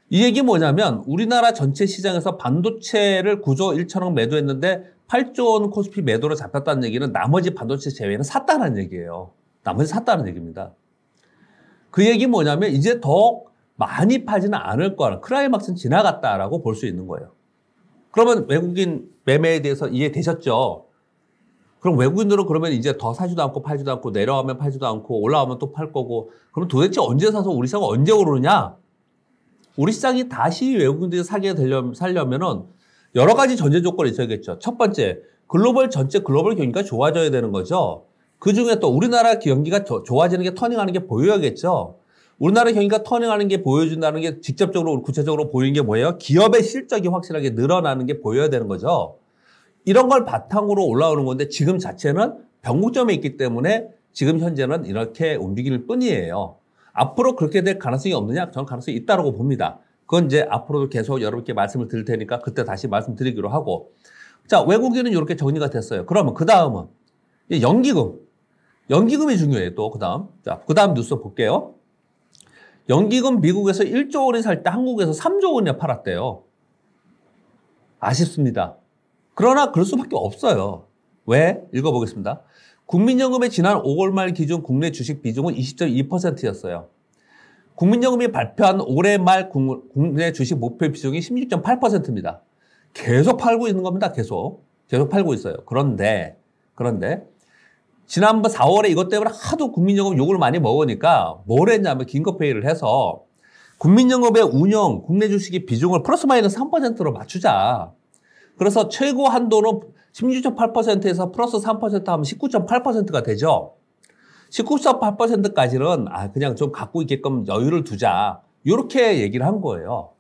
이 얘기 뭐냐면 우리나라 전체 시장에서 반도체를 9조 1천억 매도했는데 8조 원 코스피 매도로 잡혔다는 얘기는 나머지 반도체 제외는 샀다는 얘기예요. 나머지 샀다는 얘기입니다. 그 얘기 뭐냐면 이제 더 많이 파지는 않을 거라 는 크라이막스는 지나갔다라고 볼 수 있는 거예요. 그러면 외국인 매매에 대해서 이해되셨죠? 그럼 외국인들은 그러면 이제 더 사지도 않고 팔지도 않고 내려가면 팔지도 않고 올라가면 또 팔 거고 그럼 도대체 언제 사서 우리 시장 은 언제 오르느냐? 우리 시장이 다시 외국인들이 사게 되려면 살려면은 여러 가지 전제 조건이 있어야겠죠. 첫 번째, 글로벌 전체 글로벌 경기가 좋아져야 되는 거죠. 그 중에 또 우리나라 경기가 좋아지는 게 터닝하는 게 보여야겠죠. 우리나라 경기가 터닝하는 게 보여준다는 게 직접적으로 구체적으로 보이는 게 뭐예요? 기업의 실적이 확실하게 늘어나는 게 보여야 되는 거죠. 이런 걸 바탕으로 올라오는 건데 지금 자체는 변곡점에 있기 때문에 지금 현재는 이렇게 움직일 뿐이에요. 앞으로 그렇게 될 가능성이 없느냐? 저는 가능성이 있다고 봅니다. 그건 이제 앞으로도 계속 여러분께 말씀을 드릴 테니까 그때 다시 말씀드리기로 하고 자 외국인은 이렇게 정리가 됐어요. 그러면 그 다음은 연기금 연기금이 중요해요. 또그 다음 자그 다음 뉴스 볼게요. 연기금 미국에서 1조 원에 살 때 한국에서 3조 원에 팔았대요. 아쉽습니다. 그러나 그럴 수밖에 없어요. 왜? 읽어보겠습니다. 국민연금의 지난 5월 말 기준 국내 주식 비중은 20.2%였어요. 국민연금이 발표한 올해 말 국내 주식 목표 비중이 16.8%입니다. 계속 팔고 있는 겁니다. 계속. 계속 팔고 있어요. 그런데, 그런데, 지난번 4월에 이것 때문에 하도 국민연금 욕을 많이 먹으니까 뭘 했냐면 긴급회의를 해서 국민연금의 운영, 국내 주식의 비중을 플러스 마이너스 3%로 맞추자. 그래서 최고 한도는 16.8%에서 플러스 3% 하면 19.8%가 되죠. 19.8%까지는 아 그냥 좀 갖고 있게끔 여유를 두자. 이렇게 얘기를 한 거예요.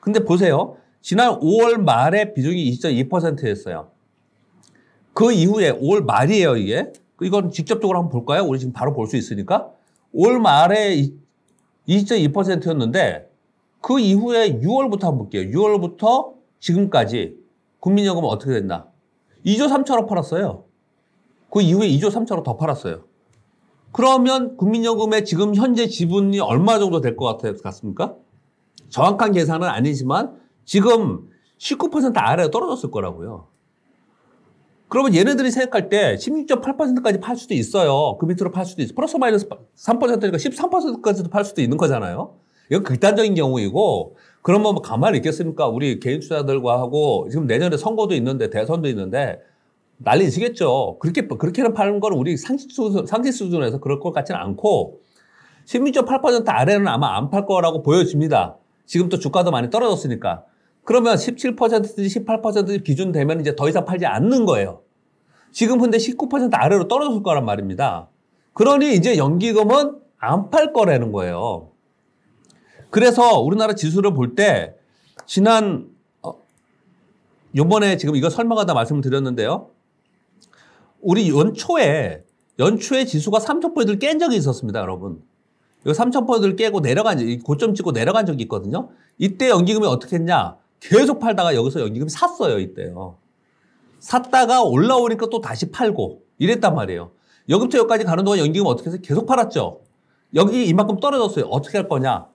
근데 보세요. 지난 5월 말에 비중이 2.2%였어요. 그 이후에 5월 말이에요, 이게. 그 이건 직접적으로 한번 볼까요? 우리 지금 바로 볼 수 있으니까. 5월 말에 2.2%였는데 그 이후에 6월부터 한번 볼게요. 6월부터 지금까지 국민연금은 어떻게 됐나? 2조 3천억 팔았어요. 그 이후에 2조 3천억 더 팔았어요. 그러면 국민연금의 지금 현재 지분이 얼마 정도 될 것 같습니까? 정확한 계산은 아니지만 지금 19% 아래로 떨어졌을 거라고요. 그러면 얘네들이 생각할 때 16.8%까지 팔 수도 있어요. 그 밑으로 팔 수도 있어. 요 플러스 마이너스 3%니까 13%까지도 팔 수도 있는 거잖아요. 이건 극단적인 경우이고 그런면뭐 가만히 있겠습니까? 우리 개인 투자들과 하고 지금 내년에 선거도 있는데 대선도 있는데 난리시겠죠. 그렇게 그렇게는 파는 건 우리 상식 수준 상식 수준에서 그럴 것 같지는 않고 1 2 8 아래는 아마 안 팔 거라고 보여집니다. 지금 또 주가도 많이 떨어졌으니까. 그러면 17%든지 18%든지 기준 되면 이제 더 이상 팔지 않는 거예요. 지금 근데 19% 아래로 떨어졌을 거란 말입니다. 그러니 이제 연기금은 안 팔 거라는 거예요. 그래서 우리나라 지수를 볼 때 지난 어, 요번에 지금 이거 설명하다 말씀을 드렸는데요. 우리 연초에 연초에 지수가 3,000포인트를 깬 적이 있었습니다, 여러분. 이 3,000포인트를 깨고 내려간 고점 찍고 내려간 적이 있거든요. 이때 연기금이 어떻게 했냐? 계속 팔다가 여기서 연기금 샀어요, 이때요. 샀다가 올라오니까 또 다시 팔고 이랬단 말이에요. 여기부터 여기까지 가는 동안 연기금 어떻게 해서 계속 팔았죠. 여기 이만큼 떨어졌어요. 어떻게 할 거냐?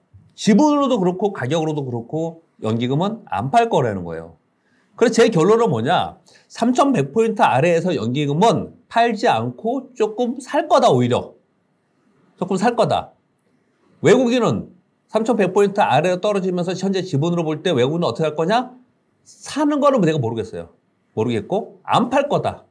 지분으로도 그렇고 가격으로도 그렇고 연기금은 안 팔 거라는 거예요. 그래서 제 결론은 뭐냐? 3,100포인트 아래에서 연기금은 팔지 않고 조금 살 거다 오히려. 조금 살 거다. 외국인은 3,100포인트 아래로 떨어지면서 현재 지분으로 볼 때 외국인은 어떻게 할 거냐? 사는 거는 내가 모르겠어요. 모르겠고 안 팔 거다.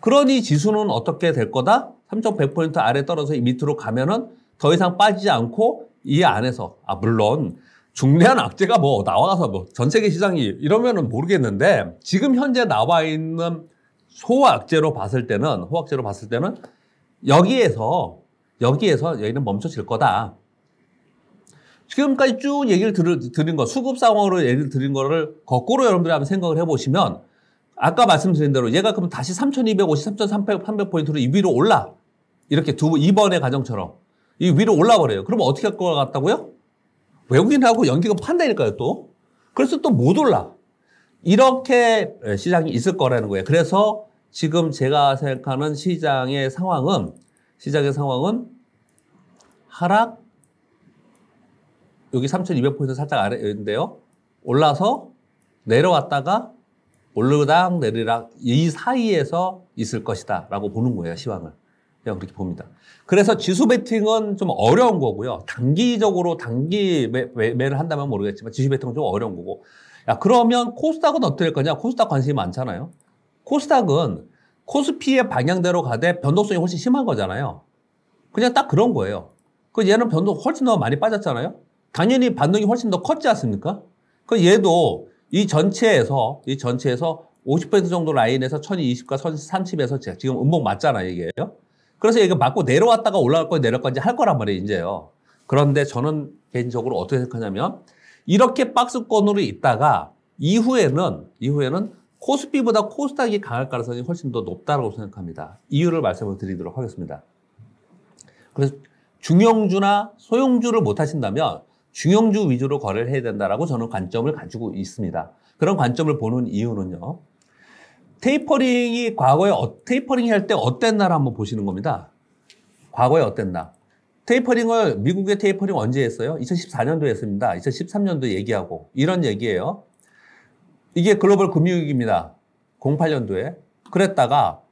그러니 지수는 어떻게 될 거다? 3,100포인트 아래 떨어서 져 밑으로 가면은 더 이상 빠지지 않고 이 안에서 아 물론 중대한 악재가 뭐 나와서 뭐 전 세계 시장이 이러면은 모르겠는데 지금 현재 나와 있는 소악재로 봤을 때는 호악재로 봤을 때는 여기에서 여기에서 여기는 멈춰질 거다. 지금까지 쭉 얘기를 들, 드린 거 수급 상황으로 얘기를 드린 거를 거꾸로 여러분들이 한번 생각을 해보시면 아까 말씀드린 대로 얘가 그럼 다시 3,250, 3,300포인트로 3 0 0 2위로 올라 이렇게 두 이번의 가정처럼 이 위로 올라 버려요. 그러면 어떻게 할 것 같다고요? 외국인하고 연기금 판다니까요, 또. 그래서 또 못 올라. 이렇게 예, 시장이 있을 거라는 거예요. 그래서 지금 제가 생각하는 시장의 상황은, 시장의 상황은 하락, 여기 3,200포인트 살짝 아래인데요. 올라서 내려왔다가 올르락 내리락 이 사이에서 있을 것이다 라고 보는 거예요, 시황을. 제가 그렇게 봅니다. 그래서 지수 베팅은 좀 어려운 거고요. 단기적으로 단기 매, 매, 를 한다면 모르겠지만 지수 베팅은 좀 어려운 거고. 야, 그러면 코스닥은 어떨 거냐? 코스닥 관심이 많잖아요. 코스닥은 코스피의 방향대로 가되 변동성이 훨씬 심한 거잖아요. 그냥 딱 그런 거예요. 그 얘는 변동 훨씬 더 많이 빠졌잖아요. 당연히 반동이 훨씬 더 컸지 않습니까? 그 얘도 이 전체에서 이 전체에서 50% 정도 라인에서 1020과 1030에서 지금 음봉 맞잖아 이게요. 그래서 이거 맞고 내려왔다가 올라갈 거 내려갈 건지 할 거란 말이에요, 이제요. 그런데 저는 개인적으로 어떻게 생각하냐면 이렇게 박스권으로 있다가 이후에는 이후에는 코스피보다 코스닥이 강할 가능성이 훨씬 더 높다고 라 생각합니다. 이유를 말씀을 드리도록 하겠습니다. 그래서 중형주나 소형주를 못 하신다면 중형주 위주로 거래를 해야 된다라고 저는 관점을 가지고 있습니다. 그런 관점을 보는 이유는요. 테이퍼링이 과거에 어, 테이퍼링 할 때 어땠나를 한번 보시는 겁니다. 과거에 어땠나. 테이퍼링을 미국의 테이퍼링 언제 했어요? 2014년도에 했습니다. 2013년도 얘기하고 이런 얘기예요. 이게 글로벌 금융위기입니다. 08년도에. 그랬다가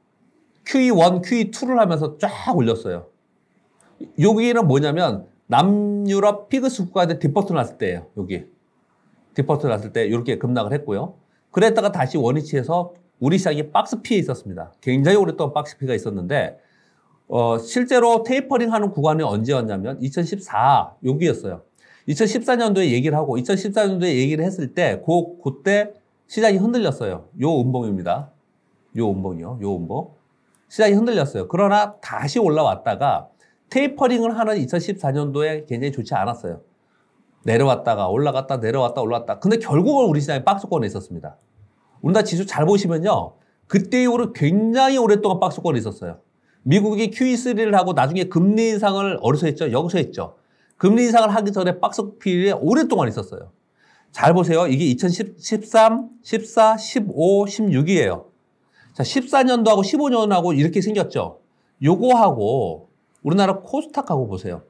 QE1, QE2를 하면서 쫙 올렸어요. 여기는 뭐냐면 남유럽 피그스 국가들 디퍼트 났을 때예요. 여기. 디퍼트 났을 때 이렇게 급락을 했고요. 그랬다가 다시 원위치에서 우리 시장이 박스 피에 있었습니다. 굉장히 오랫동안 박스 피가 있었는데 어, 실제로 테이퍼링 하는 구간이 언제였냐면 2014 여기였어요. 2014년도에 얘기를 하고 2014년도에 얘기를 했을 때 그, 그때 시장이 흔들렸어요. 요 음봉입니다. 요 음봉이요. 요 음봉. 시장이 흔들렸어요. 그러나 다시 올라왔다가 테이퍼링을 하는 2014년도에 굉장히 좋지 않았어요. 내려왔다가 올라갔다 내려왔다 올라갔다. 근데 결국은 우리 시장이 박스권에 있었습니다. 우리나라 지수 잘 보시면요. 그때 이후로 굉장히 오랫동안 박스권에 있었어요. 미국이 QE3를 하고 나중에 금리 인상을 어디서 했죠? 여기서 했죠. 금리 인상을 하기 전에 박스필에 오랫동안 있었어요. 잘 보세요. 이게 2013, 14, 15, 16이에요. 자, 14년도하고 15년하고 이렇게 생겼죠. 요거하고 우리나라 코스닥하고 보세요.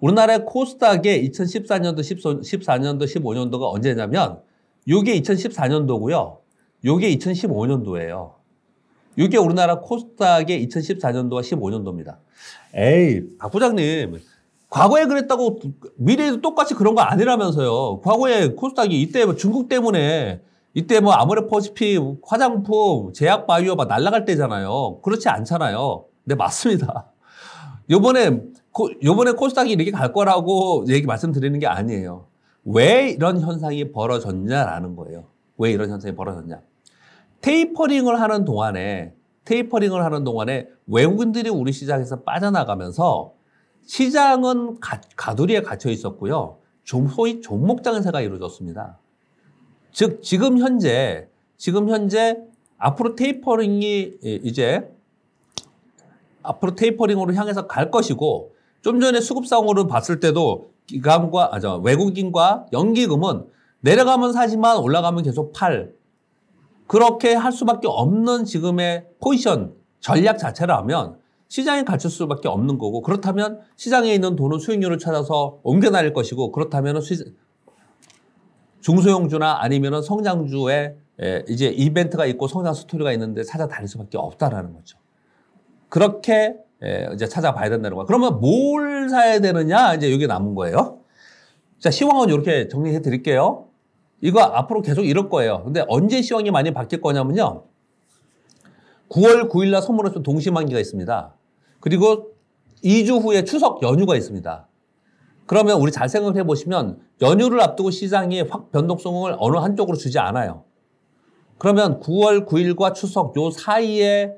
우리나라의 코스닥의 2014년도, 14년도, 15년도가 언제냐면 요게 2014년도고요. 요게 2015년도예요. 요게 우리나라 코스닥의 2014년도와 15년도입니다. 에이, 박 부장님. 과거에 그랬다고 미래에도 똑같이 그런 거 아니라면서요. 과거에 코스닥이 이때 뭐 중국 때문에 이때 뭐 아모레퍼시픽 화장품 제약 바이오 막 날라갈 때잖아요. 그렇지 않잖아요. 네, 맞습니다. 요번에 요번에 코스닥이 이렇게 갈 거라고 얘기 말씀드리는 게 아니에요. 왜 이런 현상이 벌어졌냐라는 거예요. 왜 이런 현상이 벌어졌냐. 테이퍼링을 하는 동안에 테이퍼링을 하는 동안에 외국인들이 우리 시장에서 빠져나가면서 시장은 가, 두리에 갇혀 있었고요. 좀 소위 종목 장세가 이루어졌습니다. 즉 지금 현재 지금 현재 앞으로 테이퍼링이 예, 이제 앞으로 테이퍼링으로 향해서 갈 것이고 좀 전에 수급상으로 봤을 때도 기감과 아저 외국인과 연기금은 내려가면 사지만 올라가면 계속 팔 그렇게 할 수밖에 없는 지금의 포지션 전략 자체라면 시장에 갇힐 수밖에 없는 거고 그렇다면 시장에 있는 돈은 수익률을 찾아서 옮겨 날릴 것이고 그렇다면 중소형주나 아니면 성장주에 예, 이제 이벤트가 있고 성장 스토리가 있는데 찾아다닐 수밖에 없다라는 거죠. 그렇게 예, 이제 찾아봐야 된다는 거야. 그러면 뭘 사야 되느냐? 이제 여기 남은 거예요. 자, 시황은 이렇게 정리해 드릴게요. 이거 앞으로 계속 이럴 거예요. 근데 언제 시황이 많이 바뀔 거냐면요. 9월 9일날 선물했던 동시만기가 있습니다. 그리고 2주 후에 추석 연휴가 있습니다. 그러면 우리 잘 생각해 보시면 연휴를 앞두고 시장이 확 변동성을 어느 한쪽으로 주지 않아요. 그러면 9월 9일과 추석 요 사이에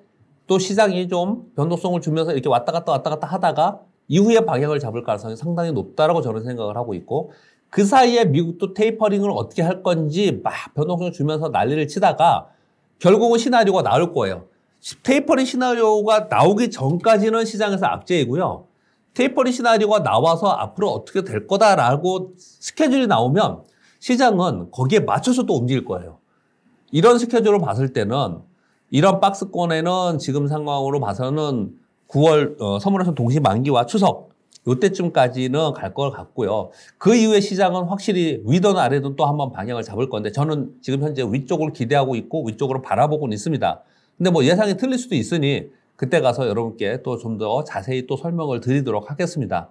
또 시장이 좀 변동성을 주면서 이렇게 왔다 갔다 왔다 갔다 하다가 이후에 방향을 잡을 가능성이 상당히 높다라고 저는 생각을 하고 있고 그 사이에 미국도 테이퍼링을 어떻게 할 건지 막 변동성을 주면서 난리를 치다가 결국은 시나리오가 나올 거예요. 테이퍼링 시나리오가 나오기 전까지는 시장에서 악재이고요. 테이퍼링 시나리오가 나와서 앞으로 어떻게 될 거다라고 스케줄이 나오면 시장은 거기에 맞춰서 또 움직일 거예요. 이런 스케줄을 봤을 때는 이런 박스권에는 지금 상황으로 봐서는 9월 어, 선물에서 동시 만기와 추석 요때쯤까지는 갈걸 같고요. 그 이후에 시장은 확실히 위든 아래든 또 한번 방향을 잡을 건데 저는 지금 현재 위쪽을 기대하고 있고 위쪽으로 바라보고는 있습니다. 근데 뭐 예상이 틀릴 수도 있으니 그때 가서 여러분께 또 좀 더 자세히 또 설명을 드리도록 하겠습니다.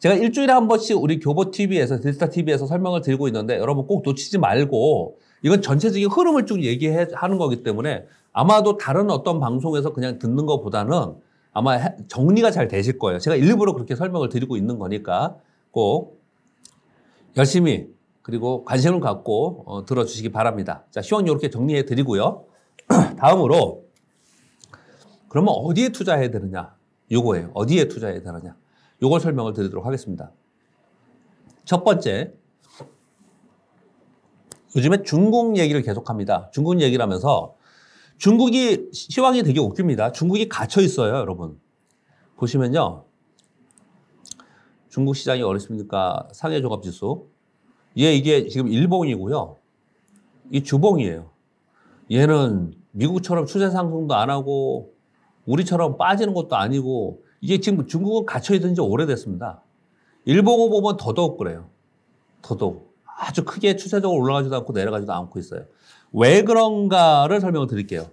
제가 일주일에 한 번씩 우리 교보TV에서, 디지털 t v 에서 설명을 드리고 있는데 여러분 꼭 놓치지 말고 이건 전체적인 흐름을 쭉 얘기하는 거기 때문에 아마도 다른 어떤 방송에서 그냥 듣는 것보다는 아마 정리가 잘 되실 거예요. 제가 일부러 그렇게 설명을 드리고 있는 거니까 꼭 열심히 그리고 관심을 갖고 어, 들어주시기 바랍니다. 자, 시원 이렇게 정리해 드리고요. 다음으로 그러면 어디에 투자해야 되느냐? 요거예요. 어디에 투자해야 되느냐? 요걸 설명을 드리도록 하겠습니다. 첫 번째, 요즘에 중국 얘기를 계속합니다. 중국 얘기를 하면서 중국이 시황이 되게 웃깁니다. 중국이 갇혀 있어요, 여러분. 보시면요. 중국 시장이 어렵습니까? 상해 종합 지수. 얘 이게 지금 일봉이고요. 이 주봉이에요. 얘는 미국처럼 추세 상승도 안 하고 우리처럼 빠지는 것도 아니고 이게 지금 중국은 갇혀 있던 지 오래됐습니다. 일봉을 보면 더더욱 그래요. 더더욱 아주 크게 추세적으로 올라가지도 않고 내려가지도 않고 있어요. 왜 그런가를 설명을 드릴게요.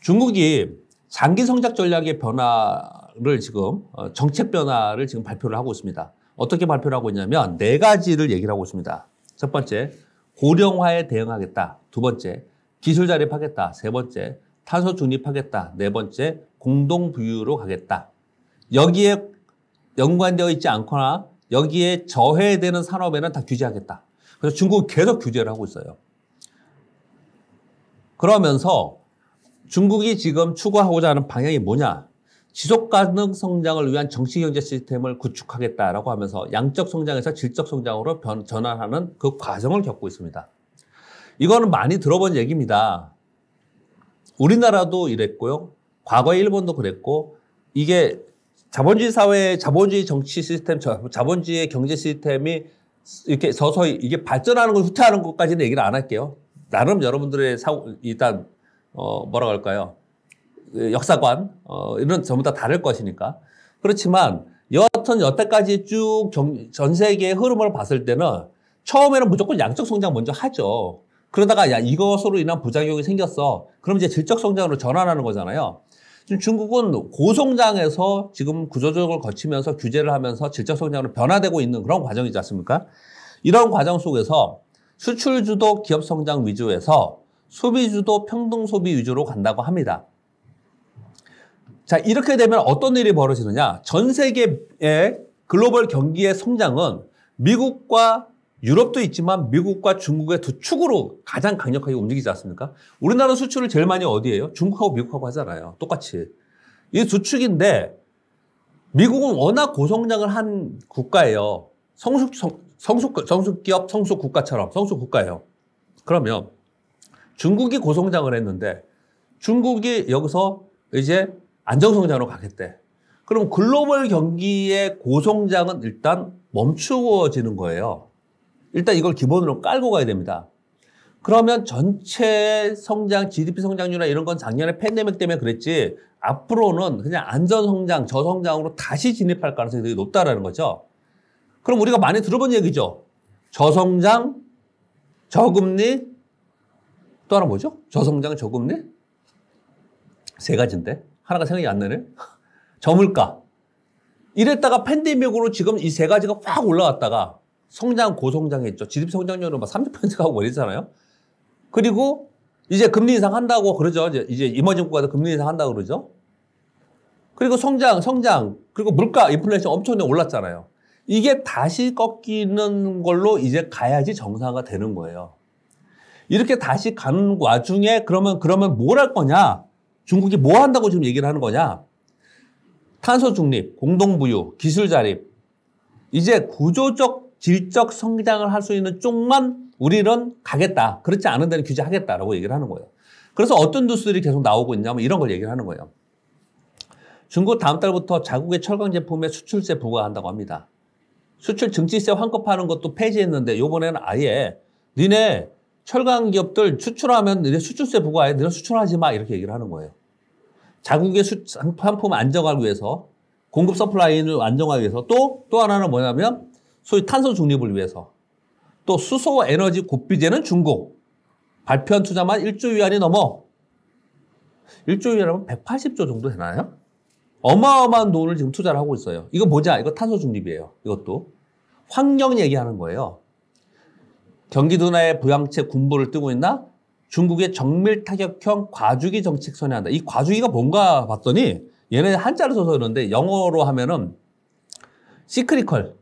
중국이 장기 성장 전략의 변화를 지금 어, 정책 변화를 지금 발표를 하고 있습니다. 어떻게 발표를 하고 있냐면 네 가지를 얘기를 하고 있습니다. 첫 번째, 고령화에 대응하겠다. 두 번째, 기술 자립하겠다. 세 번째, 탄소 중립하겠다. 네 번째, 공동 부유로 가겠다. 여기에 연관되어 있지 않거나 여기에 저해되는 산업에는 다 규제하겠다. 그래서 중국은 계속 규제를 하고 있어요. 그러면서 중국이 지금 추구하고자 하는 방향이 뭐냐? 지속 가능 성장을 위한 정치 경제 시스템을 구축하겠다라고 하면서 양적 성장에서 질적 성장으로 변, 전환하는 그 과정을 겪고 있습니다. 이거는 많이 들어본 얘기입니다. 우리나라도 이랬고요. 과거에 일본도 그랬고 이게 자본주의 사회, 의 자본주의 정치 시스템, 자본주의 경제 시스템이 이렇게 서서히 이게 발전하는 걸 후퇴하는 것까지는 얘기를 안 할게요. 나름 여러분들의 사고, 일단, 어, 뭐라고 할까요? 그 역사관, 어, 이런 전부 다 다를 것이니까. 그렇지만 여하튼 여태까지 쭉 전 세계의 흐름을 봤을 때는 처음에는 무조건 양적 성장 먼저 하죠. 그러다가 야, 이것으로 인한 부작용이 생겼어. 그럼 이제 질적 성장으로 전환하는 거잖아요. 지금 중국은 고성장에서 지금 구조적정을 거치면서 규제를 하면서 질적 성장으로 변화되고 있는 그런 과정이지 않습니까? 이런 과정 속에서 수출 주도 기업 성장 위주에서 소비 주도 평등 소비 위주로 간다고 합니다. 자, 이렇게 되면 어떤 일이 벌어지느냐? 전 세계의 글로벌 경기의 성장은 미국과 유럽도 있지만 미국과 중국의 두 축으로 가장 강력하게 움직이지 않습니까? 우리나라 수출을 제일 많이 어디에요? 중국하고 미국하고 하잖아요. 똑같이. 이 두 축인데 미국은 워낙 고성장을 한 국가예요. 성숙, 성, 성숙, 성숙기업, 성숙국가처럼 성숙국가예요. 그러면 중국이 고성장을 했는데 중국이 여기서 이제 안정성장으로 가겠대. 그럼 글로벌 경기의 고성장은 일단 멈추어지는 거예요. 일단 이걸 기본으로 깔고 가야 됩니다. 그러면 전체 성장, GDP 성장률이나 이런 건 작년에 팬데믹 때문에 그랬지 앞으로는 그냥 안전성장, 저성장으로 다시 진입할 가능성이 되게 높다라는 거죠. 그럼 우리가 많이 들어본 얘기죠. 저성장, 저금리, 또 하나 뭐죠? 저성장, 저금리? 세 가지인데 하나가 생각이 안 나네. 저물가. 이랬다가 팬데믹으로 지금 이 세 가지가 확 올라왔다가 성장, 고성장했죠. 지립 성장률은 막 30% 가고 이잖아요 그리고 이제 금리 인상 한다고 그러죠. 이제, 이제 이머징 국가도 금리 인상 한다고 그러죠. 그리고 성장, 성장, 그리고 물가, 인플레이션 엄청 올랐잖아요. 이게 다시 꺾이는 걸로 이제 가야지 정상화 되는 거예요. 이렇게 다시 가는 와중에 그러면 그러면 뭘 할 거냐? 중국이 뭐 한다고 지금 얘기를 하는 거냐? 탄소 중립, 공동 부유, 기술 자립. 이제 구조적 질적 성장을 할 수 있는 쪽만 우리는 가겠다. 그렇지 않은 데는 규제하겠다라고 얘기를 하는 거예요. 그래서 어떤 뉴스들이 계속 나오고 있냐면 뭐 이런 걸 얘기를 하는 거예요. 중국 다음 달부터 자국의 철강 제품의 수출세 부과한다고 합니다. 수출 증치세 환급하는 것도 폐지했는데 요번에는 아예 니네 철강 기업들 수출하면 니네 수출세 부과해. 니네 수출하지 마. 이렇게 얘기를 하는 거예요. 자국의 수, 상품 안정화를 위해서 공급 서플라이를 안정화하기 위해서 또, 또 하나는 뭐냐면 소위 탄소 중립을 위해서 또 수소 에너지 고비제는 중국 발표한 투자만 1조 위안이 넘어 1조 위안이면 180조 정도 되나요? 어마어마한 돈을 지금 투자를 하고 있어요. 이거 뭐냐? 이거 탄소 중립이에요. 이것도. 환경 얘기하는 거예요. 경기도 내 부양채 군부를 뜨고 있나? 중국의 정밀 타격형 과주기 정책 선회한다. 이 과주기가 뭔가 봤더니 얘네 한자를 써서 그러는데 영어로 하면은 시크리컬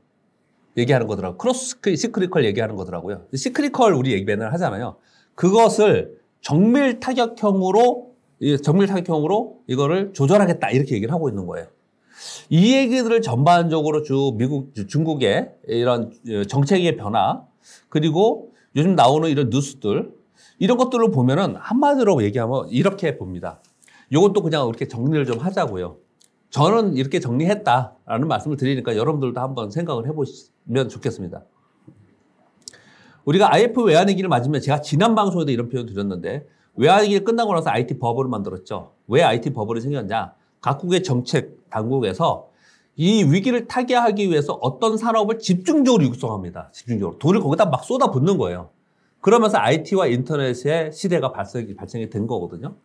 얘기하는 거더라고. 크로스 시크리컬 얘기하는 거더라고요. 시크리컬 우리 얘기 맨날 하잖아요. 그것을 정밀 타격형으로 정밀 타격형으로 이거를 조절하겠다 이렇게 얘기를 하고 있는 거예요. 이 얘기들을 전반적으로 주 미국 중국의 이런 예, 정책의 변화 그리고 요즘 나오는 이런 뉴스들 이런 것들을 보면은 한마디로 얘기하면 이렇게 봅니다. 이것도 그냥 이렇게 정리를 좀 하자고요. 저는 이렇게 정리했다라는 말씀을 드리니까 여러분들도 한번 생각을 해보시면 좋겠습니다. 우리가 IF 외환위기를 맞으면 제가 지난 방송에도 이런 표현 드렸는데 외화위기 끝나고 나서 IT 버블을 만들었죠. 왜 IT 버블이 생겼냐? 각국의 정책 당국에서 이 위기를 타개하기 위해서 어떤 산업을 집중적으로 육성합니다. 집중적으로. 돈을 거기다 막 쏟아붓는 거예요. 그러면서 IT와 인터넷의 시대가 발생이, 발생이 된 거거든요.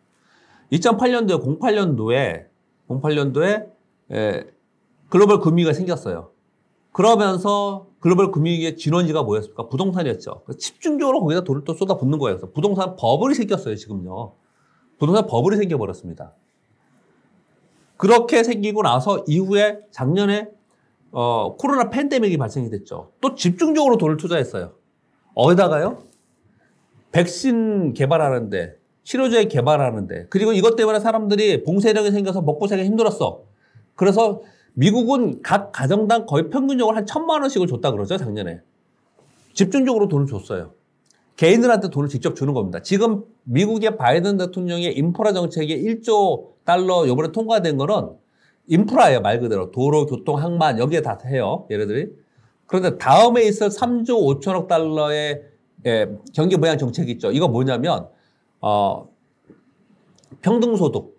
2008년도에, 08년도에, 08년도에 에, 예, 글로벌 금융위가 생겼어요. 그러면서 글로벌 금융위기의 진원지가 뭐였습니까? 부동산이었죠. 집중적으로 거기다 돈을 또 쏟아붓는 거예요. 그래서 부동산 버블이 생겼어요, 지금요. 부동산 버블이 생겨버렸습니다. 그렇게 생기고 나서 이후에 작년에 어, 코로나 팬데믹이 발생이 됐죠. 또 집중적으로 돈을 투자했어요. 어디다가요? 백신 개발하는데, 치료제 개발하는데, 그리고 이것 때문에 사람들이 봉쇄력이 생겨서 먹고 살기 힘들었어. 그래서 미국은 각 가정당 거의 평균적으로 한 천만 원씩을 줬다 그러죠, 작년에. 집중적으로 돈을 줬어요. 개인들한테 돈을 직접 주는 겁니다. 지금 미국의 바이든 대통령의 인프라 정책이 1조 달러 요번에 통과된 거는 인프라예요, 말 그대로. 도로, 교통, 항만, 여기에 다 해요, 얘네들이. 그런데 다음에 있을 3조 5천억 달러의 예, 경기 모양 정책이 있죠. 이거 뭐냐면, 어, 평등소득.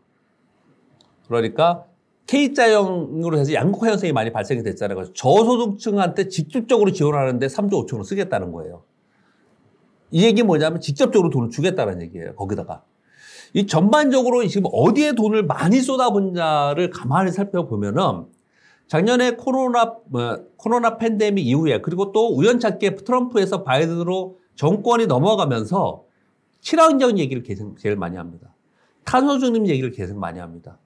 그러니까 K자형으로 해서 양극화 현상이 많이 발생이 됐잖아요. 저소득층한테 직접적으로 지원하는데 3조 5천원 쓰겠다는 거예요. 이 얘기 뭐냐면 직접적으로 돈을 주겠다는 얘기예요. 거기다가. 이 전반적으로 지금 어디에 돈을 많이 쏟아붓냐를 가만히 살펴보면은 작년에 코로나, 뭐, 코로나 팬데믹 이후에 그리고 또 우연찮게 트럼프에서 바이든으로 정권이 넘어가면서 친환경 얘기를 계속 제일 많이 합니다. 탄소중립 얘기를 계속 많이 합니다.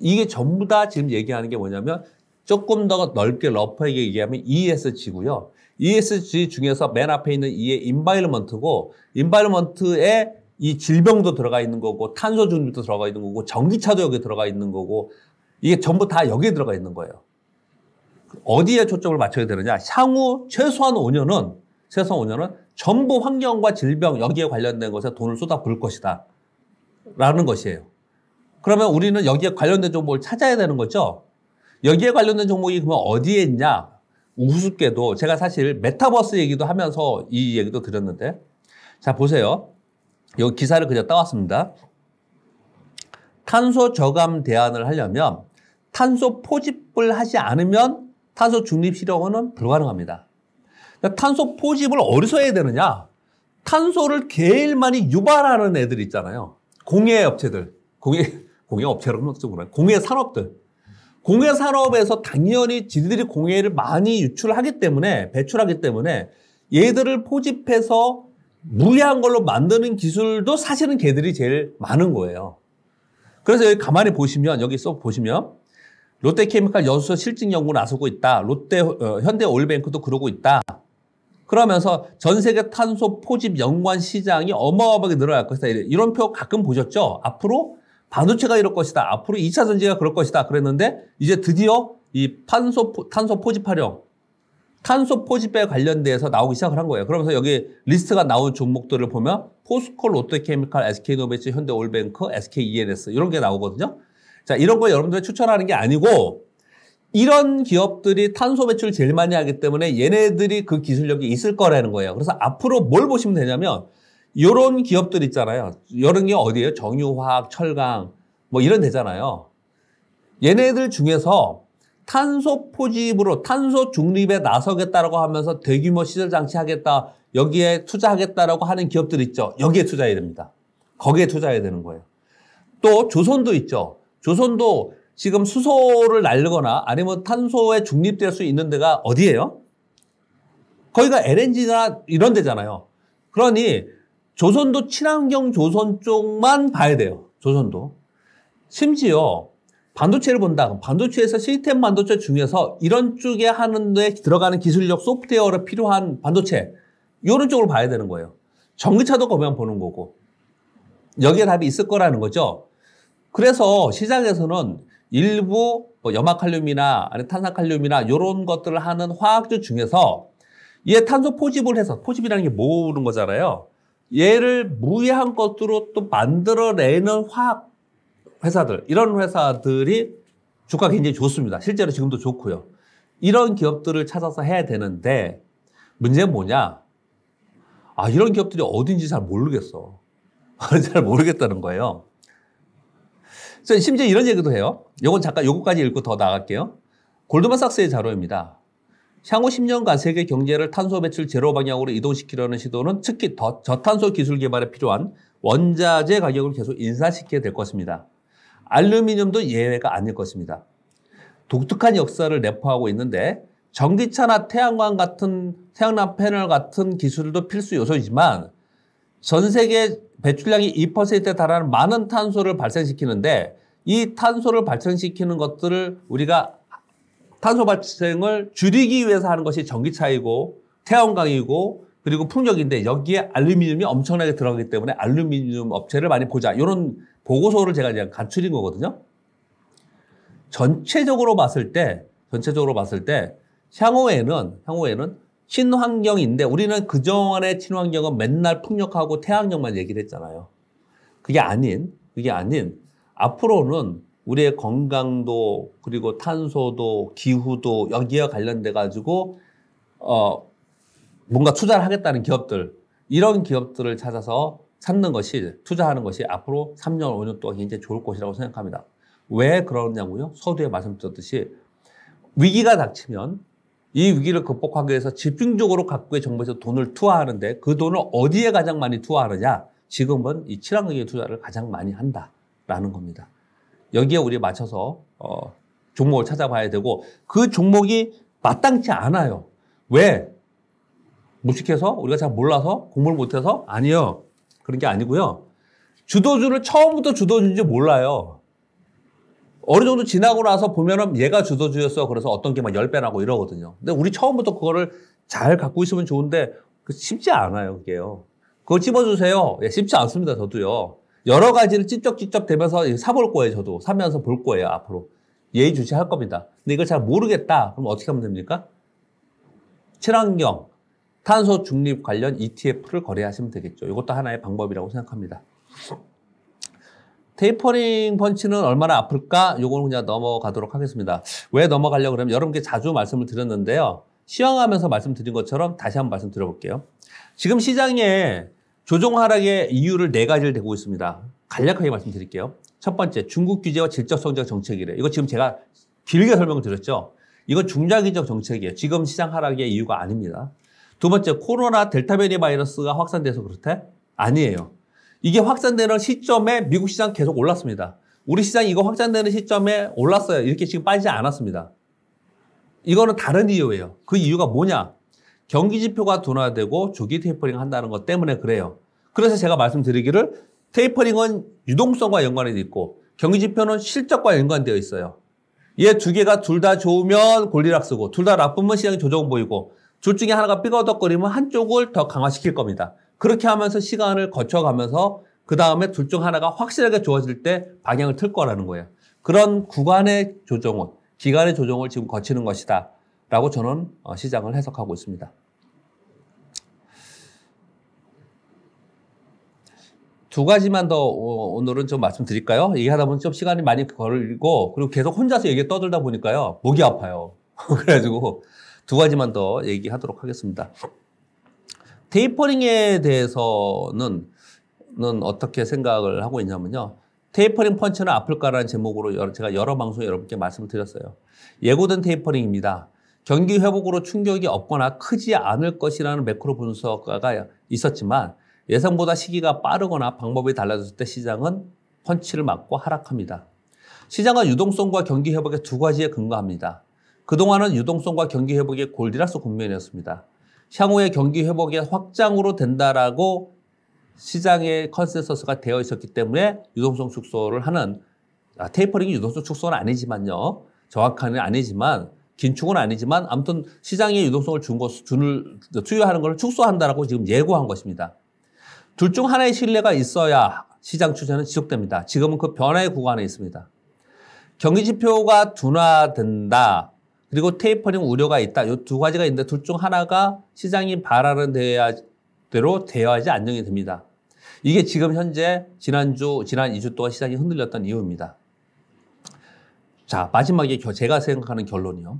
이게 전부 다 지금 얘기하는 게 뭐냐면 조금 더 넓게 러프하게 얘기하면 ESG고요. ESG 중에서 맨 앞에 있는 E의 인바이러먼트고 인바이러먼트에 이 질병도 들어가 있는 거고 탄소 중립도 들어가 있는 거고 전기차도 여기 들어가 있는 거고 이게 전부 다 여기에 들어가 있는 거예요. 어디에 초점을 맞춰야 되느냐? 향후 최소한 5년은 최소한 5년은 전부 환경과 질병 여기에 관련된 것에 돈을 쏟아 부을 것이다. 라는 것이에요. 그러면 우리는 여기에 관련된 종목을 찾아야 되는 거죠. 여기에 관련된 종목이 그러면 어디에 있냐? 우습게도 제가 사실 메타버스 얘기도 하면서 이 얘기도 드렸는데 자 보세요. 여기 기사를 그냥 따왔습니다. 탄소 저감 대안을 하려면 탄소 포집을 하지 않으면 탄소 중립 실현은 불가능합니다. 그러니까 탄소 포집을 어디서 해야 되느냐? 탄소를 제일 많이 유발하는 애들 있잖아요. 공예 업체들. 공예 공예업체라고 하면서 보 공예산업들. 공예산업에서 당연히 지들이 공예를 많이 유출하기 때문에 배출하기 때문에 얘들을 포집해서 무리한 걸로 만드는 기술도 사실은 걔들이 제일 많은 거예요. 그래서 여기 가만히 보시면 여기 쏙 보시면 롯데케미칼 여수서 실증 연구 나서고 있다. 롯데 어, 현대올뱅크도 그러고 있다. 그러면서 전 세계 탄소 포집 연관 시장이 어마어마하게 늘어날 것이다. 이런 표 가끔 보셨죠? 앞으로 반도체가 이럴 것이다. 앞으로 2차 전지가 그럴 것이다. 그랬는데 이제 드디어 이 탄소 탄소 포집 활용 탄소 포집에 관련돼서 나오기 시작을 한 거예요. 그러면서 여기 리스트가 나온 종목들을 보면 포스코, 롯데케미칼, SK노베츠, 현대올뱅크, SKENS 이런 게 나오거든요. 자 이런 거 여러분들 추천하는 게 아니고 이런 기업들이 탄소 배출 을 제일 많이 하기 때문에 얘네들이 그 기술력이 있을 거라는 거예요. 그래서 앞으로 뭘 보시면 되냐면 요런 기업들 있잖아요. 이런게 어디예요? 정유화학, 철강, 뭐 이런 데잖아요. 얘네들 중에서 탄소 포집으로 탄소 중립에 나서겠다라고 하면서 대규모 시설 장치 하겠다, 여기에 투자하겠다라고 하는 기업들 있죠. 여기에 투자해야 됩니다. 거기에 투자해야 되는 거예요. 또 조선도 있죠. 조선도 지금 수소를 날리거나 아니면 탄소에 중립될 수 있는 데가 어디예요? 거기가 LNG나 이런 데잖아요. 그러니 조선도 친환경 조선 쪽만 봐야 돼요. 조선도. 심지어 반도체를 본다. 반도체에서 시스템 반도체 중에서 이런 쪽에 하는데 들어가는 기술력 소프트웨어로 필요한 반도체 이런 쪽으로 봐야 되는 거예요. 전기차도 보면 보는 거고 여기에 답이 있을 거라는 거죠. 그래서 시장에서는 일부 뭐 염화칼륨이나 아니 탄산칼륨이나 이런 것들을 하는 화학주 중에서 이에 탄소 포집을 해서 포집이라는 게 모으는 거잖아요. 얘를 무해한 것으로 또 만들어내는 화학 회사들 이런 회사들이 주가 굉장히 좋습니다. 실제로 지금도 좋고요. 이런 기업들을 찾아서 해야 되는데 문제는 뭐냐? 아 이런 기업들이 어딘지 잘 모르겠어. 잘 모르겠다는 거예요. 심지어 이런 얘기도 해요. 요건 잠깐 요거까지 읽고 더 나갈게요. 골드만삭스의 자료입니다. 향후 10년간 세계 경제를 탄소 배출 제로 방향으로 이동시키려는 시도는 특히 더 저탄소 기술 개발에 필요한 원자재 가격을 계속 인상시켜야 될 것입니다. 알루미늄도 예외가 아닐 것입니다. 독특한 역사를 내포하고 있는데 전기차나 태양광 같은 태양광 패널 같은 기술도 필수 요소이지만 전 세계 배출량이 2%에 달하는 많은 탄소를 발생시키는데 이 탄소를 발생시키는 것들을 우리가 탄소 발생을 줄이기 위해서 하는 것이 전기차이고 태양광이고 그리고 풍력인데 여기에 알루미늄이 엄청나게 들어가기 때문에 알루미늄 업체를 많이 보자. 이런 보고서를 제가 그냥 간추린 거거든요. 전체적으로 봤을 때, 전체적으로 봤을 때 향후에는, 향후에는 친환경인데 우리는 그전에 친환경은 맨날 풍력하고 태양력만 얘기를 했잖아요. 그게 아닌, 그게 아닌 앞으로는 우리의 건강도 그리고 탄소도 기후도 여기와 관련돼 가지고 어 뭔가 투자를 하겠다는 기업들 이런 기업들을 찾아서 찾는 것이 투자하는 것이 앞으로 3년 5년 동안 굉장히 좋을 것이라고 생각합니다. 왜 그러냐고요? 서두에 말씀드렸듯이 위기가 닥치면 이 위기를 극복하기 위해서 집중적으로 각국의 정부에서 돈을 투하하는데 그 돈을 어디에 가장 많이 투하하느냐? 지금은 이 친환경의 투자를 가장 많이 한다라는 겁니다. 여기에 우리 맞춰서 어, 종목을 찾아봐야 되고 그 종목이 마땅치 않아요. 왜? 무식해서 우리가 잘 몰라서 공부를 못해서 아니요. 그런 게 아니고요. 주도주를 처음부터 주도주인지 몰라요. 어느 정도 지나고 나서 보면은 얘가 주도주였어. 그래서 어떤 게막 10배라고 이러거든요. 근데 우리 처음부터 그거를 잘 갖고 있으면 좋은데 그 쉽지 않아요. 그게요. 그거 집어주세요. 예, 쉽지 않습니다. 저도요. 여러 가지를 찝쩍찝쩍 대면서 사볼 거예요, 저도. 사면서 볼 거예요, 앞으로. 예의주시할 겁니다. 근데 이걸 잘 모르겠다. 그럼 어떻게 하면 됩니까? 친환경, 탄소 중립 관련 ETF를 거래하시면 되겠죠. 이것도 하나의 방법이라고 생각합니다. 테이퍼링 펀치는 얼마나 아플까? 요거는 그냥 넘어가도록 하겠습니다. 왜 넘어가려고 그러면 여러분께 자주 말씀을 드렸는데요. 시황하면서 말씀드린 것처럼 다시 한번 말씀드려볼게요. 지금 시장에 조정 하락의 이유를 네 가지를 대고 있습니다. 간략하게 말씀드릴게요. 첫 번째, 중국 규제와 질적 성적 정책이래. 이거 지금 제가 길게 설명을 드렸죠. 이건 중장기적 정책이에요. 지금 시장 하락의 이유가 아닙니다. 두 번째, 코로나 델타 변이 바이러스가 확산돼서 그렇대? 아니에요. 이게 확산되는 시점에 미국 시장 계속 올랐습니다. 우리 시장 이거 확산되는 시점에 올랐어요. 이렇게 지금 빠지지 않았습니다. 이거는 다른 이유예요. 그 이유가 뭐냐? 경기 지표가 둔화되고 조기 테이퍼링 한다는 것 때문에 그래요. 그래서 제가 말씀드리기를 테이퍼링은 유동성과 연관이 있고 경기 지표는 실적과 연관되어 있어요. 얘 두 개가 둘 다 좋으면 골리락스고 둘 다 나쁘면 시장이 조정 보이고 둘 중에 하나가 삐거덕거리면 한쪽을 더 강화시킬 겁니다. 그렇게 하면서 시간을 거쳐가면서 그 다음에 둘 중 하나가 확실하게 좋아질 때 방향을 틀 거라는 거예요. 그런 구간의 조정은 기간의 조정을 지금 거치는 것이다. 라고 저는 어, 시장을 해석하고 있습니다. 두 가지만 더 어, 오늘은 좀 말씀드릴까요? 얘기하다 보면 좀 시간이 많이 걸리고 그리고 계속 혼자서 얘기 떠들다 보니까요 목이 아파요. 그래가지고 두 가지만 더 얘기하도록 하겠습니다. 테이퍼링에 대해서는 는 어떻게 생각을 하고 있냐면요. 테이퍼링 펀치는 아플까라는 제목으로 여러, 제가 여러 방송에 여러분께 말씀을 드렸어요. 예고된 테이퍼링입니다. 경기 회복으로 충격이 없거나 크지 않을 것이라는 매크로 분석가가 있었지만 예상보다 시기가 빠르거나 방법이 달라졌을 때 시장은 펀치를 맞고 하락합니다. 시장은 유동성과 경기 회복의 두 가지에 근거합니다. 그동안은 유동성과 경기 회복의 골디락스 국면이었습니다. 향후에 경기 회복의 확장으로 된다라고 시장의 컨센서스가 되어 있었기 때문에 유동성 축소를 하는 아, 테이퍼링이 유동성 축소는 아니지만요. 정확한는 아니지만 긴축은 아니지만 아무튼 시장의 유동성을 준 것, 준을 투여하는 것을 축소한다라고 지금 예고한 것입니다. 둘 중 하나의 신뢰가 있어야 시장 추세는 지속됩니다. 지금은 그 변화의 구간에 있습니다. 경기 지표가 둔화된다. 그리고 테이퍼링 우려가 있다. 이 두 가지가 있는데 둘 중 하나가 시장이 바라는 대로 대화하지 안정이 됩니다. 이게 지금 현재 지난주, 지난 2주 동안 시장이 흔들렸던 이유입니다. 자, 마지막에 제가 생각하는 결론이요.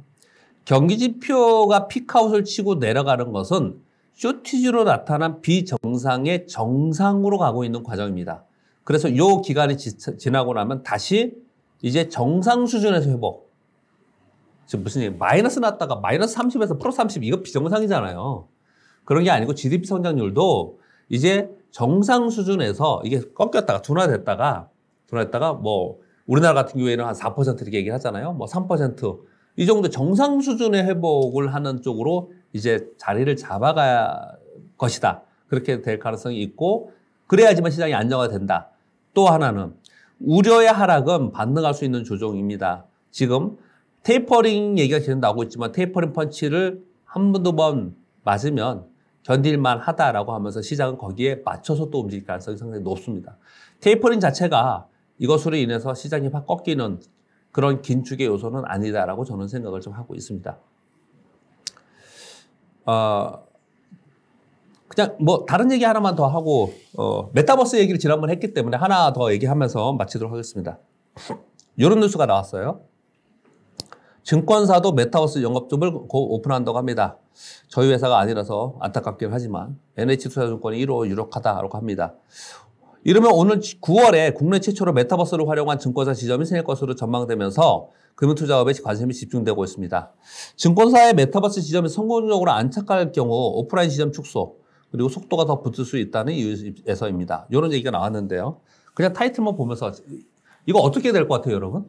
경기 지표가 피카웃을 치고 내려가는 것은 쇼티지로 나타난 비정상의 정상으로 가고 있는 과정입니다. 그래서 요 기간이 지나고 나면 다시 이제 정상 수준에서 회복. 지금 무슨 얘기, 마이너스 났다가 마이너스 30에서 프로 30, 이거 비정상이잖아요. 그런 게 아니고 GDP 성장률도 이제 정상 수준에서 이게 꺾였다가 둔화됐다가 둔화됐다가 뭐 우리나라 같은 경우에는 한 4% 이렇게 얘기를 하잖아요. 뭐 3%이 정도 정상 수준의 회복을 하는 쪽으로 이제 자리를 잡아갈 것이다. 그렇게 될 가능성이 있고 그래야지만 시장이 안정화 된다. 또 하나는 우려의 하락은 반등할 수 있는 조정입니다. 지금 테이퍼링 얘기가 계속 나오고 있지만 테이퍼링 펀치를 한 번, 두 번 맞으면 견딜만 하다라고 하면서 시장은 거기에 맞춰서 또 움직일 가능성이 상당히 높습니다. 테이퍼링 자체가 이것으로 인해서 시장이 확 꺾이는 그런 긴축의 요소는 아니다라고 저는 생각을 좀 하고 있습니다. 어, 그냥 뭐 다른 얘기 하나만 더 하고 어, 메타버스 얘기를 지난번 했기 때문에 하나 더 얘기하면서 마치도록 하겠습니다. 이런 뉴스가 나왔어요. 증권사도 메타버스 영업점을 곧 오픈한다고 합니다. 저희 회사가 아니라서 안타깝긴 하지만 NH투자증권이 1호 유력하다라고 합니다. 이러면 오늘 9월에 국내 최초로 메타버스를 활용한 증권사 지점이 생길 것으로 전망되면서 금융투자업에 관심이 집중되고 있습니다. 증권사의 메타버스 지점이 성공적으로 안착할 경우 오프라인 지점 축소 그리고 속도가 더 붙을 수 있다는 이유에서입니다. 이런 얘기가 나왔는데요. 그냥 타이틀만 보면서 이거 어떻게 될 것 같아요, 여러분?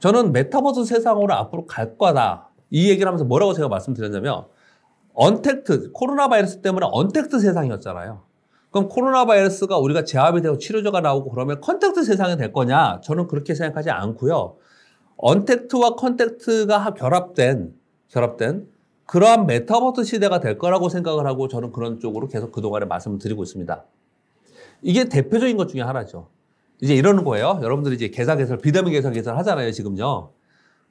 저는 메타버스 세상으로 앞으로 갈 거다. 이 얘기를 하면서 뭐라고 제가 말씀드렸냐면 언택트 코로나 바이러스 때문에 언택트 세상이었잖아요. 그럼 코로나 바이러스가 우리가 제압이 되고 치료제가 나오고 그러면 컨택트 세상이 될 거냐? 저는 그렇게 생각하지 않고요. 언택트와 컨택트가 결합된 결합된 그러한 메타버스 시대가 될 거라고 생각을 하고 저는 그런 쪽으로 계속 그동안에 말씀을 드리고 있습니다. 이게 대표적인 것 중에 하나죠. 이제 이러는 거예요. 여러분들이 이제 계좌 개설, 비대면 계좌 개설 하잖아요, 지금요.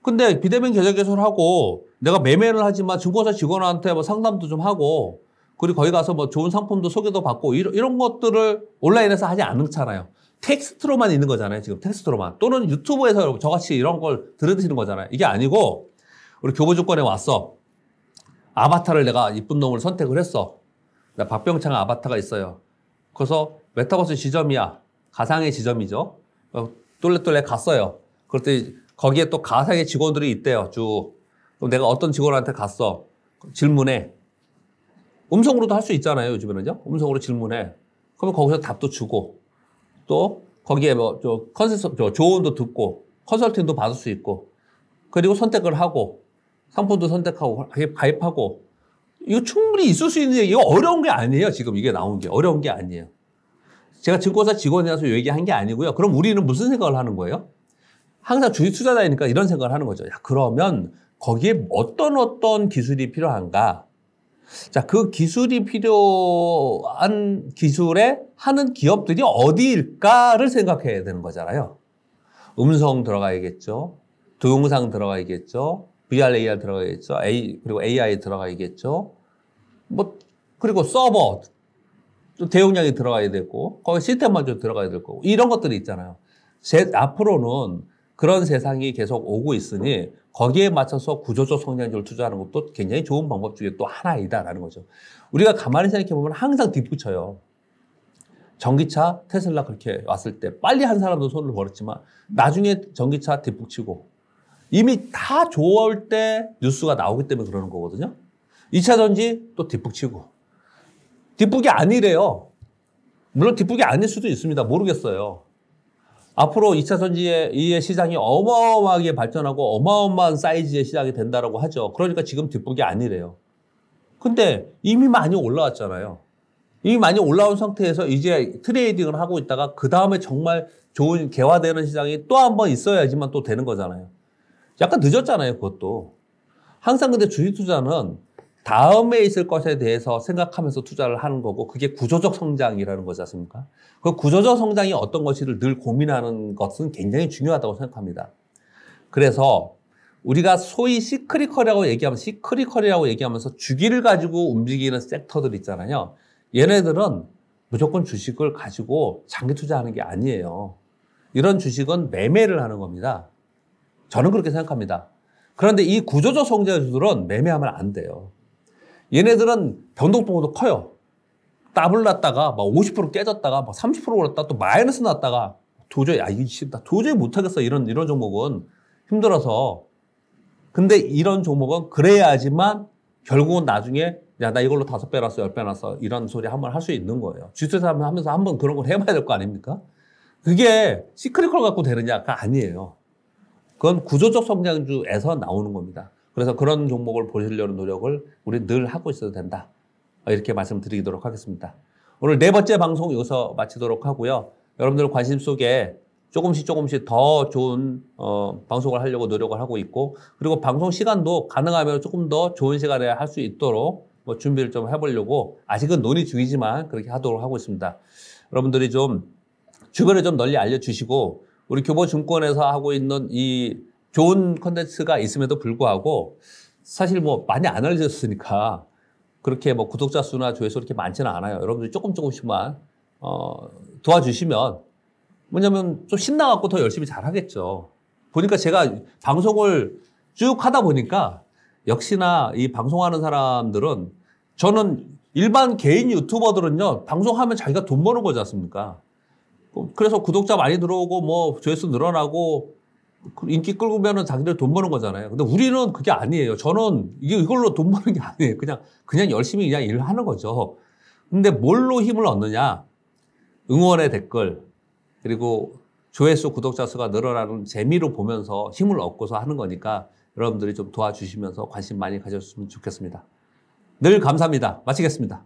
근데 비대면 계좌 개설하고 내가 매매를 하지만 증고사 직원한테 뭐 상담도 좀 하고 그리고 거기 가서 뭐 좋은 상품도 소개도 받고 이런, 이런 것들을 온라인에서 하지 않잖아요. 텍스트로만 있는 거잖아요. 지금 텍스트로만. 또는 유튜브에서 저같이 이런 걸 들으시는 거잖아요. 이게 아니고 우리 교보조건에 왔어. 아바타를 내가 이쁜 놈을 선택을 했어. 나 박병창 아바타가 있어요. 그래서 메타버스 지점이야. 가상의 지점이죠. 어, 똘레똘레 갔어요. 그랬더니 거기에 또 가상의 직원들이 있대요. 쭉. 그럼 내가 어떤 직원한테 갔어. 질문해. 음성으로도 할 수 있잖아요. 요즘에는요. 음성으로 질문해. 그러면 거기서 답도 주고 또 거기에 뭐 저 컨설팅 저 조언도 듣고 컨설팅도 받을 수 있고 그리고 선택을 하고 상품도 선택하고 가입하고 이거 충분히 있을 수 있는 이거 어려운 게 아니에요. 지금 이게 나온 게 어려운 게 아니에요. 제가 증권사 직원이라서 얘기한 게 아니고요. 그럼 우리는 무슨 생각을 하는 거예요? 항상 주식 투자자이니까 이런 생각을 하는 거죠. 야, 그러면 거기에 어떤 어떤 기술이 필요한가? 자, 그 기술이 필요한 기술에 하는 기업들이 어디일까를 생각해야 되는 거잖아요. 음성 들어가야겠죠. 동영상 들어가야겠죠. VR, AR 들어가야겠죠. A, 그리고 AI 들어가야겠죠. 뭐, 그리고 서버, 대용량이 들어가야 되고, 거기 시스템 만좀 들어가야 되고, 이런 것들이 있잖아요. 제, 앞으로는 그런 세상이 계속 오고 있으니 거기에 맞춰서 구조적 성장률을 투자하는 것도 굉장히 좋은 방법 중에 또 하나이다라는 거죠. 우리가 가만히 생각해 보면 항상 뒷붙여요. 전기차 테슬라 그렇게 왔을 때 빨리 한 사람도 손을 벌었지만 나중에 전기차 뒷북치고 이미 다 좋을 때 뉴스가 나오기 때문에 그러는 거거든요. 2차 전지 또 뒷북치고 뒷북이 아니래요. 물론 뒷북이 아닐 수도 있습니다. 모르겠어요. 앞으로 2차 선지의 이의 시장이 어마어마하게 발전하고 어마어마한 사이즈의 시장이 된다라고 하죠. 그러니까 지금 뒷북이 아니래요. 근데 이미 많이 올라왔잖아요. 이미 많이 올라온 상태에서 이제 트레이딩을 하고 있다가 그 다음에 정말 좋은 개화되는 시장이 또 한 번 있어야지만 또 되는 거잖아요. 약간 늦었잖아요, 그것도. 항상 근데 주식 투자는 다음에 있을 것에 대해서 생각하면서 투자를 하는 거고 그게 구조적 성장이라는 거지 않습니까? 그 구조적 성장이 어떤 것이를 늘 고민하는 것은 굉장히 중요하다고 생각합니다. 그래서 우리가 소위 시크리컬이라고 얘기하면 시크리컬이라고 얘기하면서 주기를 가지고 움직이는 섹터들 있잖아요. 얘네들은 무조건 주식을 가지고 장기 투자하는 게 아니에요. 이런 주식은 매매를 하는 겁니다. 저는 그렇게 생각합니다. 그런데 이 구조적 성장주들은 매매하면 안 돼요. 얘네들은 변동폭도 커요. 더블 났다가 막 50% 깨졌다가 막 30% 올랐다 또 마이너스 났다가 도저히 아 이게 쉽 도저히 못하겠어 이런 이런 종목은 힘들어서 근데 이런 종목은 그래야지만 결국은 나중에 야 나 이걸로 다섯 배 났어 열배 났어 이런 소리 한번 할 수 있는 거예요 주투자 하면서 한번 그런 걸 해봐야 될 거 아닙니까? 그게 시크릿 걸 갖고 되느냐가 아니에요. 그건 구조적 성장주에서 나오는 겁니다. 그래서 그런 종목을 보시려는 노력을 우리 늘 하고 있어도 된다. 이렇게 말씀드리도록 하겠습니다. 오늘 네 번째 방송 여기서 마치도록 하고요. 여러분들 관심 속에 조금씩 조금씩 더 좋은 어, 방송을 하려고 노력을 하고 있고 그리고 방송 시간도 가능하면 조금 더 좋은 시간에 할 수 있도록 뭐 준비를 좀 해보려고 아직은 논의 중이지만 그렇게 하도록 하고 있습니다. 여러분들이 좀 주변에 좀 널리 알려주시고 우리 교보증권에서 하고 있는 이 좋은 컨텐츠가 있음에도 불구하고 사실 뭐 많이 안 알려졌으니까 그렇게 뭐 구독자 수나 조회수 이렇게 많지는 않아요. 여러분들 조금 조금씩만 어, 도와주시면 뭐냐면 좀 신나갖고 더 열심히 잘하겠죠. 보니까 제가 방송을 쭉 하다 보니까 역시나 이 방송하는 사람들은 저는 일반 개인 유튜버들은요 방송하면 자기가 돈 버는 거지 않습니까? 그래서 구독자 많이 들어오고 뭐 조회수 늘어나고 인기 끌고 면은 자기들 돈 버는 거잖아요. 근데 우리는 그게 아니에요. 저는 이게 이걸로 돈 버는 게 아니에요. 그냥 그냥 열심히 그냥 일을 하는 거죠. 근데 뭘로 힘을 얻느냐? 응원의 댓글 그리고 조회수 구독자 수가 늘어나는 재미로 보면서 힘을 얻고서 하는 거니까 여러분들이 좀 도와주시면서 관심 많이 가졌으면 좋겠습니다. 늘 감사합니다. 마치겠습니다.